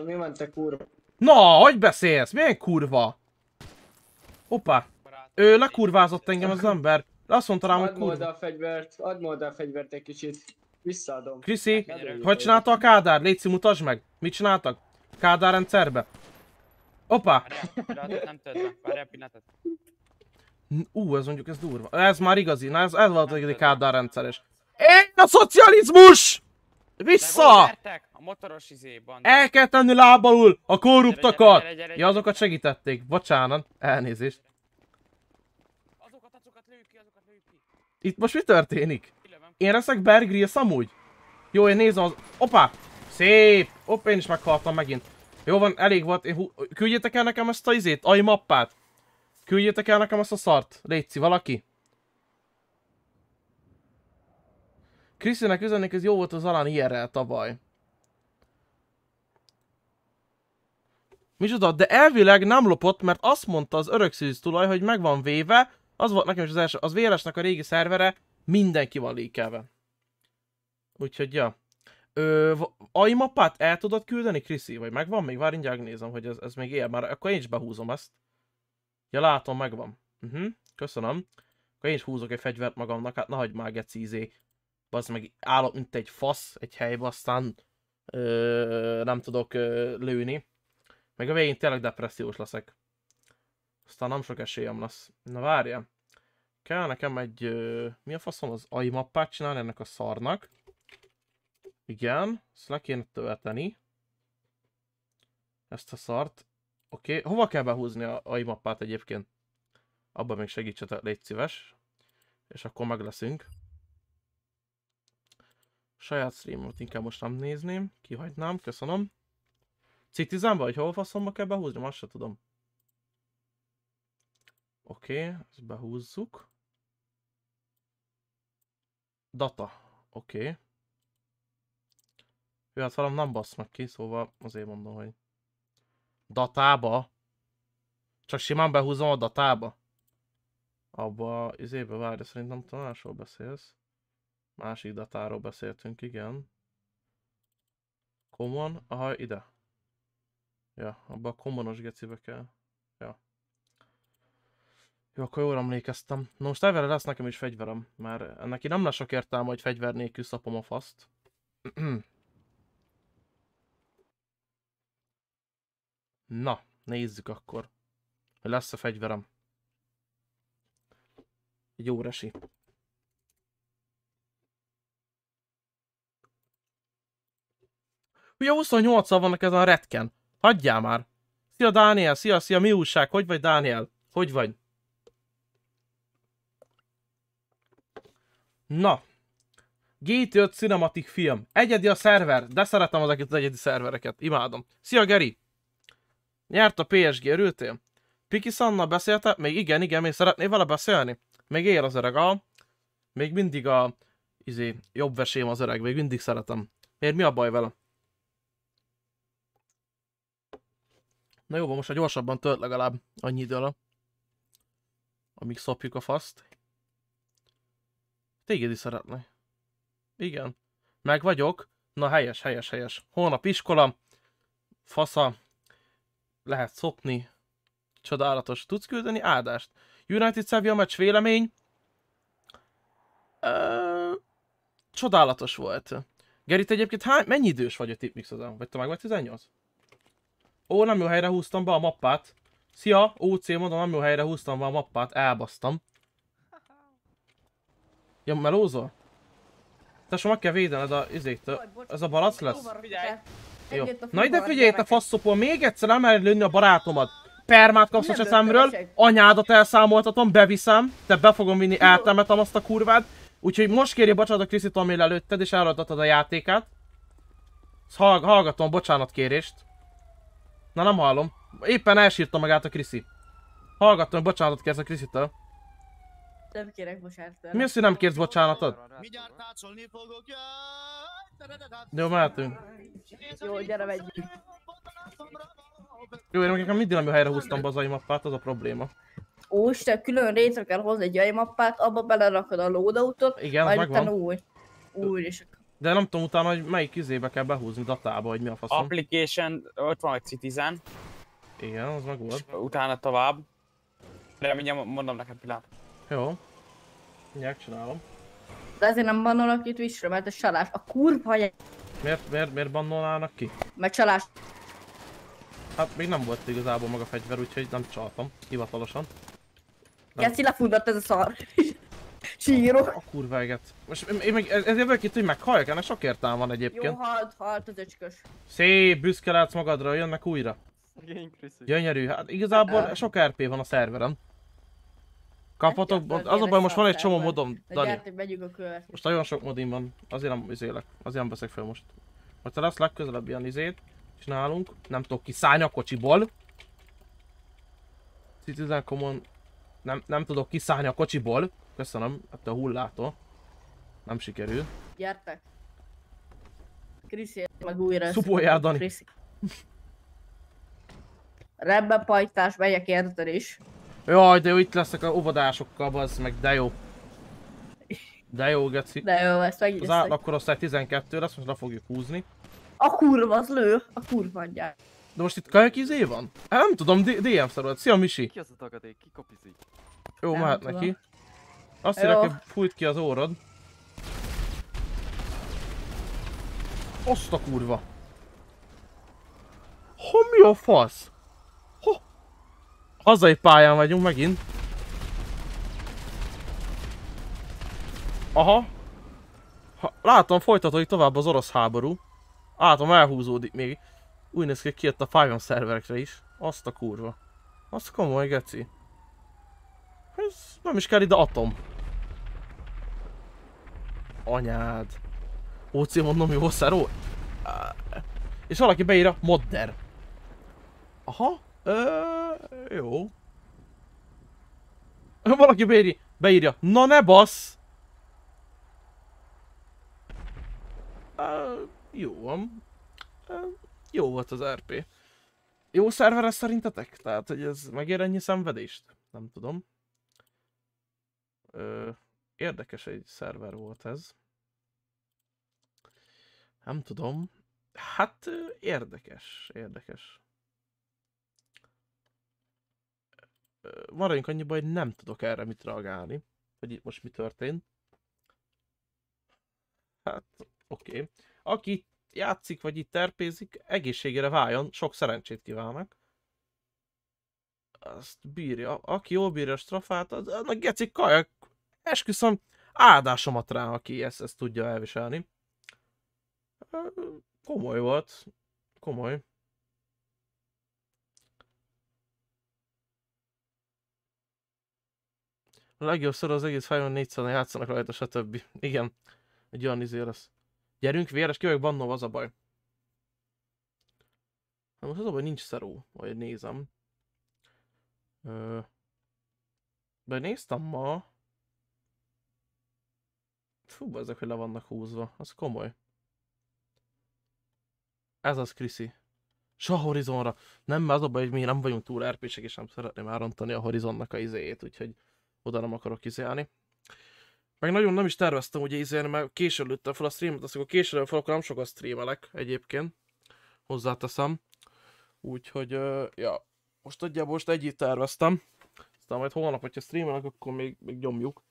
Mi van te kurva? Na, hogy beszélsz? Milyen kurva? Hoppá. Ő lekurvázott engem az ember. Azt mondta rám, hogy kurva. Add a fegyvert, add a fegyvert egy kicsit. Visszaadom. Kriszi, hát, hát, hát, hogy csinálta a Kádár? Léci, mutasd meg. Mit csináltak? Kádár rendszerbe. Hoppá! nem Ú, ez mondjuk ez durva. Ez már igazi, na ez, ez volt egy Kádár rendszeres. Én a szocializmus! Vissza! A motoros izéban. El kell tenni lábalul a korruptakat! Ja, azokat segítették. Bocsánat. Elnézést. Azokat, azokat lőj ki, azokat lőj ki. Itt most mi történik? Én leszek Bear Grylls amúgy? Jó, én nézem az... Opá! Szép! Hopp, én is meghaltam megint. Jó van, elég volt. Én hu... Küldjétek el nekem ezt a izét, ai mappát. Küldjétek el nekem ezt a szart. Léci, valaki. Krisztinek üzennék, ez jó volt az Alan IRL tavaly. Micsoda, de elvileg nem lopott, mert azt mondta az örökszűz tulaj, hogy meg van véve, az volt nekem is az első, az vls a régi szervere, mindenki van lékelve. Úgyhogy, ja. Ö, mapát el tudod küldeni, Kriszi? Vagy megvan még? Várj, mindjárt nézem, hogy ez, ez még él már. Akkor én is behúzom ezt. Ja, látom, megvan. Uh mhm, -huh. Köszönöm. Akkor én is húzok egy fegyvert magamnak, hát ne hagyd már gecízé az meg állok, mint egy fasz egy helybe, aztán ö, nem tudok ö, lőni. Meg a végén tényleg depressziós leszek. Aztán nem sok esélyem lesz. Na várja. Kell nekem egy... Ö, mi a faszom az AI mappát csinálni ennek a szarnak? Igen, ezt le kéne tölteni. Ezt a szart. Oké, okay. hova kell behúzni a AI mappát egyébként? Abban még segítsetek, légy szíves. És akkor meg leszünk. Saját streamot inkább most nem nézném, kihagynám, köszönöm. Citizen vagy hol faszomba kell behúzni, azt se tudom. Oké, okay, ezt behúzzuk. Data, oké. Okay. Jó, hát valam nem meg ki, szóval azért mondom, hogy... Datába? Csak simán behúzom a datába? Abba az izébe várja, szerintem tanásról beszélsz. Másik datáról beszéltünk, igen. Common, aha, ide. Ja, abba a commonos gecibe kell. Ja. Jó, akkor jól emlékeztem. Na most elvele lesz nekem is fegyverem, mert neki nem lesz sok értelme, hogy fegyver nélkül szapom a faszt. <clears throat> Na, nézzük akkor, hogy lesz a fegyverem. Egy resi. Ugye 28-al vannak ezen a retken. Hagyjál már. Szia Dániel, szia, szia, mi újság? Hogy vagy Dániel? Hogy vagy? Na. GT5 Cinematic film. Egyedi a szerver, de szeretem ezeket az egyedi szervereket. Imádom. Szia Geri! Nyert a PSG, örültél? Piki Sanna beszélte? Még igen, igen, még szeretné vele beszélni? Még él az öreg, a... Még mindig a... Izé, jobb vesém az öreg, még mindig szeretem. Miért mi a baj vele? Na jó, most a gyorsabban tölt legalább annyi idő alatt, amíg szopjuk a faszt. Téged is szeretne. Igen. Meg vagyok. Na helyes, helyes, helyes. Holnap iskola. Fasza. Lehet szopni. Csodálatos. Tudsz küldeni áldást? United Sevilla meccs vélemény? Ö... Csodálatos volt. Gerit egyébként hány, mennyi idős vagy a tipmix Vagy te meg vagy 18? Ó, nem jó helyre húztam be a mappát. Szia, OC, mondom, nem jó helyre húztam be a mappát, elbasztam. Ja, melózol? Tesó, meg kell védened a izét. Ez a balac lesz? Jó. Na ide figyelj, te faszopol, még egyszer nem lőni a barátomat. Permát kapsz a csecemről, anyádat elszámoltatom, beviszem, te be fogom vinni, eltemetem azt a kurvát. Úgyhogy most kérje bocsánat a Kriszit, amire lelőtted és elradatod a játékát. Hallgatom, bocsánat kérést. Na nem hallom. Éppen elsírta magát a Kriszi. Hallgattam, bocsánatot kérsz a Kriszitől. Nem kérek bocsánatot. Mi az, hogy nem kérsz bocsánatot? Mindjárt táncolni fogok, Jó, mehetünk. Jó, gyere, megyünk. Jó, én nekem mindig nem helyre húztam be az mappát, az a probléma. Ó, te külön rétre kell hozni egy mappát, abba belerakod a loadoutot, Igen, majd utána új. Új, és akkor de nem tudom utána, hogy melyik izébe kell behúzni datába, hogy mi a faszom. Application, ott van egy Citizen. Igen, az meg volt. Utána tovább. De mindjárt mondom neked pillanat. Jó. Mindjárt csinálom. De azért nem bannolok itt Visra, mert a csalás. A kurva jel... Miért, miért, miért bannolnának ki? Mert csalás. Hát még nem volt igazából maga fegyver, úgyhogy nem csaltam. Hivatalosan. Nem. Geci lefundott ez a szar. Csíró! A kurva eget. Most én meg ez jövök itt, hogy meghalljak, ennek sok értelme van egyébként. Jó, halt, halt az öcskös. Szép, büszke látsz magadra, jönnek újra. Gyönyörű, hát igazából sok RP van a szerverem. Kaphatok, az a baj, most van egy csomó modom, Dani. megyünk a Most nagyon sok modim van, azért nem izélek, azért nem veszek fel most. Most te lesz legközelebb ilyen izét, nálunk nem tudok kiszállni a kocsiból. Citizen Common nem, nem tudok kiszállni a kocsiból. Köszönöm, hát a hullától. Nem sikerül. Gyertek. Kriszi, meg újra. Szupoljál, Dani. Rebbe pajtás, megyek érted is. Jaj, de jó, itt leszek a óvodásokkal, az meg, de jó. De jó, geci. De jó, ezt meg Az átlagkorosztály 12 lesz, most le fogjuk húzni. A kurva, az lő, a kurva anyját. De most itt kajak izé van? Hát nem tudom, DM szarod. Szia Misi! Ki az a tagadék? Ki kopizik? Jó, nem mehet neki. Azt írják, hogy fújt ki az órod. Azt a kurva! Ha mi a fasz? Ha. Hazai pályán vagyunk megint. Aha. Ha, látom, folytatódik tovább az orosz háború. Látom, elhúzódik még. Úgy néz ki, kijött a Five szerverekre is. Azt a kurva. Azt komoly, geci. Ez nem is kell ide atom. Anyád. OC mondom, jó szeró. És valaki beírja modder. Aha. Ö, jó. Valaki beírja, beírja. Na ne basz! Ö, jó van. Jó volt az RP. Jó ez szerintetek? Tehát, hogy ez megér ennyi szenvedést? Nem tudom. Ö, érdekes egy szerver volt ez. Nem tudom. Hát érdekes, érdekes. Maradjunk annyiba, hogy nem tudok erre mit reagálni, hogy itt most mi történt. Hát, oké. Okay. Aki játszik, vagy itt terpézik, egészségére váljon, sok szerencsét kívánok. Azt bírja, aki jól bírja a strafát, az, annak geci kajak, esküszöm, áldásomat rá, aki ezt, ezt tudja elviselni. Komoly volt, komoly. A szor az egész fájban négyszer játszanak rajta, stb. Igen, egy olyan izé lesz. Gyerünk, véres, kövek, van bannolva, az a baj. Na hát most az a baj, nincs szeró, vagy nézem. Ö... Benéztem ma. Fú, ezek, hogy le vannak húzva. Az komoly. Ez az Kriszi. S a horizonra. Nem, mert az a baj, hogy mi nem vagyunk túl rp és nem szeretném árontani a horizonnak a izéjét, úgyhogy oda nem akarok izélni. Meg nagyon nem is terveztem, hogy izén, mert később lőttem fel a streamet, azt akkor később fel, akkor nem sokat streamelek egyébként. Hozzáteszem. Úgyhogy, uh, ja, most nagyjából most egyet terveztem. Aztán majd holnap, hogyha streamelek, akkor még, még nyomjuk.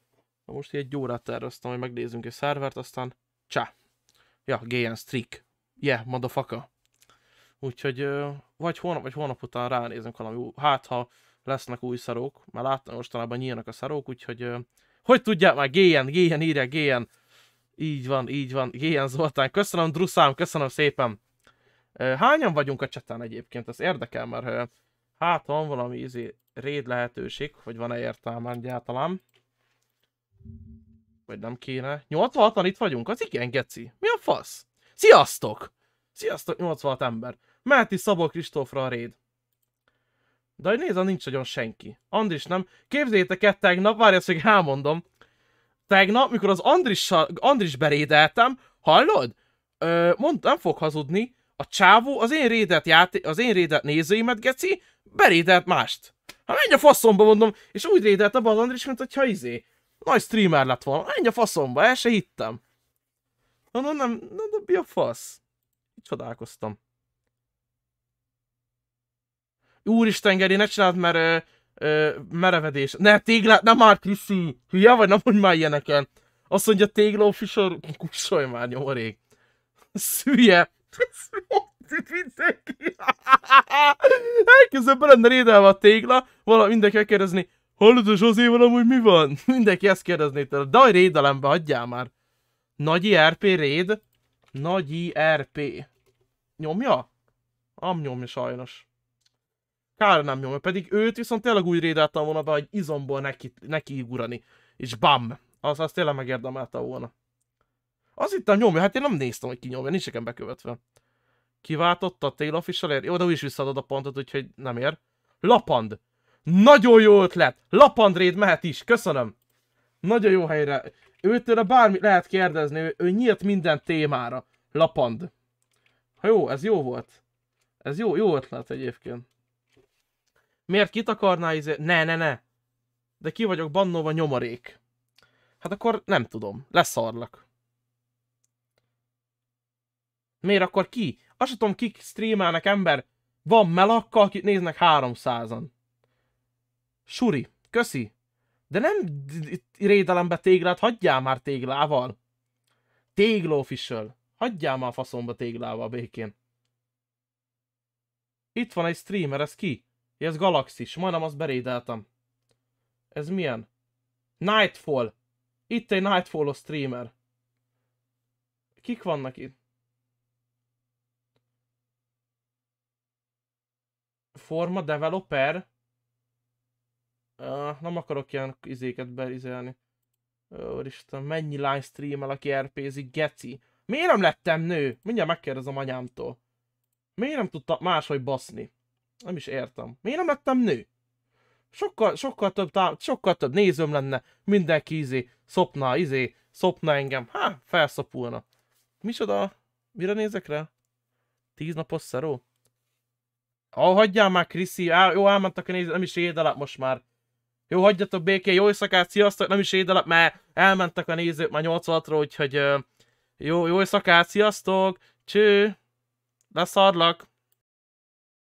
Na most egy órát terveztem, hogy megnézzünk egy szervert, aztán csá. Ja, GN Streak. Yeah, motherfucker. Úgyhogy uh, vagy holnap, vagy holnap után ránézünk valami, hát ha lesznek új szarok, mert láttam mostanában nyílnak a szarok, úgyhogy uh, hogy tudják már? Géjen, géjen írja, géjen. Így van, így van. Géjen Zoltán. Köszönöm, Druszám, köszönöm szépen. Hányan vagyunk a csatán? egyébként? Ez érdekel, mert hát van valami izé réd lehetőség, hogy van-e értelme egyáltalán. Vagy nem kéne. 86-an itt vagyunk? Az igen, geci. Mi a fasz? Sziasztok! Sziasztok, 86 ember. Máti Szabó Kristófra a réd. De hogy nézd, nincs nagyon senki. Andris nem. Képzeljétek el tegnap, várj azt, hogy elmondom. Tegnap, mikor az Andris, Andris berédeltem, hallod? Ö, mondtam, nem fog hazudni. A csávó az én rédet, játé- az én rédet nézőimet, geci, berédelt mást. Hát menj a faszomba, mondom, és úgy rédelt abba az Andris, mint hogyha izé, nagy streamer lett volna. Menj a faszomba, el se hittem. na, nem, nem, na, mi a fasz? Csodálkoztam. Úristen, Geri, ne csináld, mert ö, ö, merevedés. Ne, téglát, nem már, Kriszi! Hülye vagy, nem mondj már ilyeneken. Azt mondja, tégla official, kussolj már, nyomorék. Szülje! mindenki. Elkezdve lenne rédelve a tégla, valami mindenki kérdezni. hallod a Zsozéval amúgy mi van? <laughs> Mindenki ezt kérdezné tőle, daj rédelembe, adjál már. Nagy RP réd? Nagy RP. Nyomja? Am nyomja sajnos. Kár nem nyomja, pedig őt viszont tényleg úgy rédáltam volna be, hogy izomból neki, neki ugrani. És bam! Az, az tényleg megérdemelte volna. Az itt a nyomja, hát én nem néztem, hogy ki nyomja, nincs nekem bekövetve. Kiváltotta a tail official ér? Jó, de úgyis visszaadod a pontot, úgyhogy nem ér. Lapand! Nagyon jó ötlet! Lapand réd mehet is, köszönöm! Nagyon jó helyre. Őtől bármi lehet kérdezni, ő, ő nyílt minden témára. Lapand. Ha jó, ez jó volt. Ez jó, jó ötlet egyébként. Miért kit akarná izé... Ne, ne, ne. De ki vagyok bannóva nyomarék. Hát akkor nem tudom. Leszarlak. Miért akkor ki? Azt tudom, kik streamelnek ember. Van melakka, akit néznek 300-an. Suri, köszi. De nem rédelembe téglát, hagyjál már téglával. Tégló official. Hagyjál már faszomba téglával békén. Itt van egy streamer, ez ki? Ez galaxis, majdnem azt berédeltem. Ez milyen? Nightfall. Itt egy nightfall streamer. Kik vannak itt? Forma developer? Uh, nem akarok ilyen izéket berizelni. Úristen, mennyi lány streamel, aki RP-zik, geci. Miért nem lettem nő? Mindjárt megkérdezem anyámtól. Miért nem tudtam máshogy baszni? Nem is értem. Miért nem lettem nő? Sokkal, sokkal, több tá- sokkal több nézőm lenne, mindenki izé, szopna, izé, szopna engem, há, felszopulna. Micsoda? Mire nézek rá? Tíz napos szeró? Ó, hagyjál már, Kriszi, Á, jó, elmentek a nézők, nem is édelap most már. Jó, hagyjatok békén, jó éjszakát, sziasztok, nem is édelap, mert elmentek a nézők már 8 hogy úgyhogy jó, jó éjszakát, sziasztok, cső, leszarlak.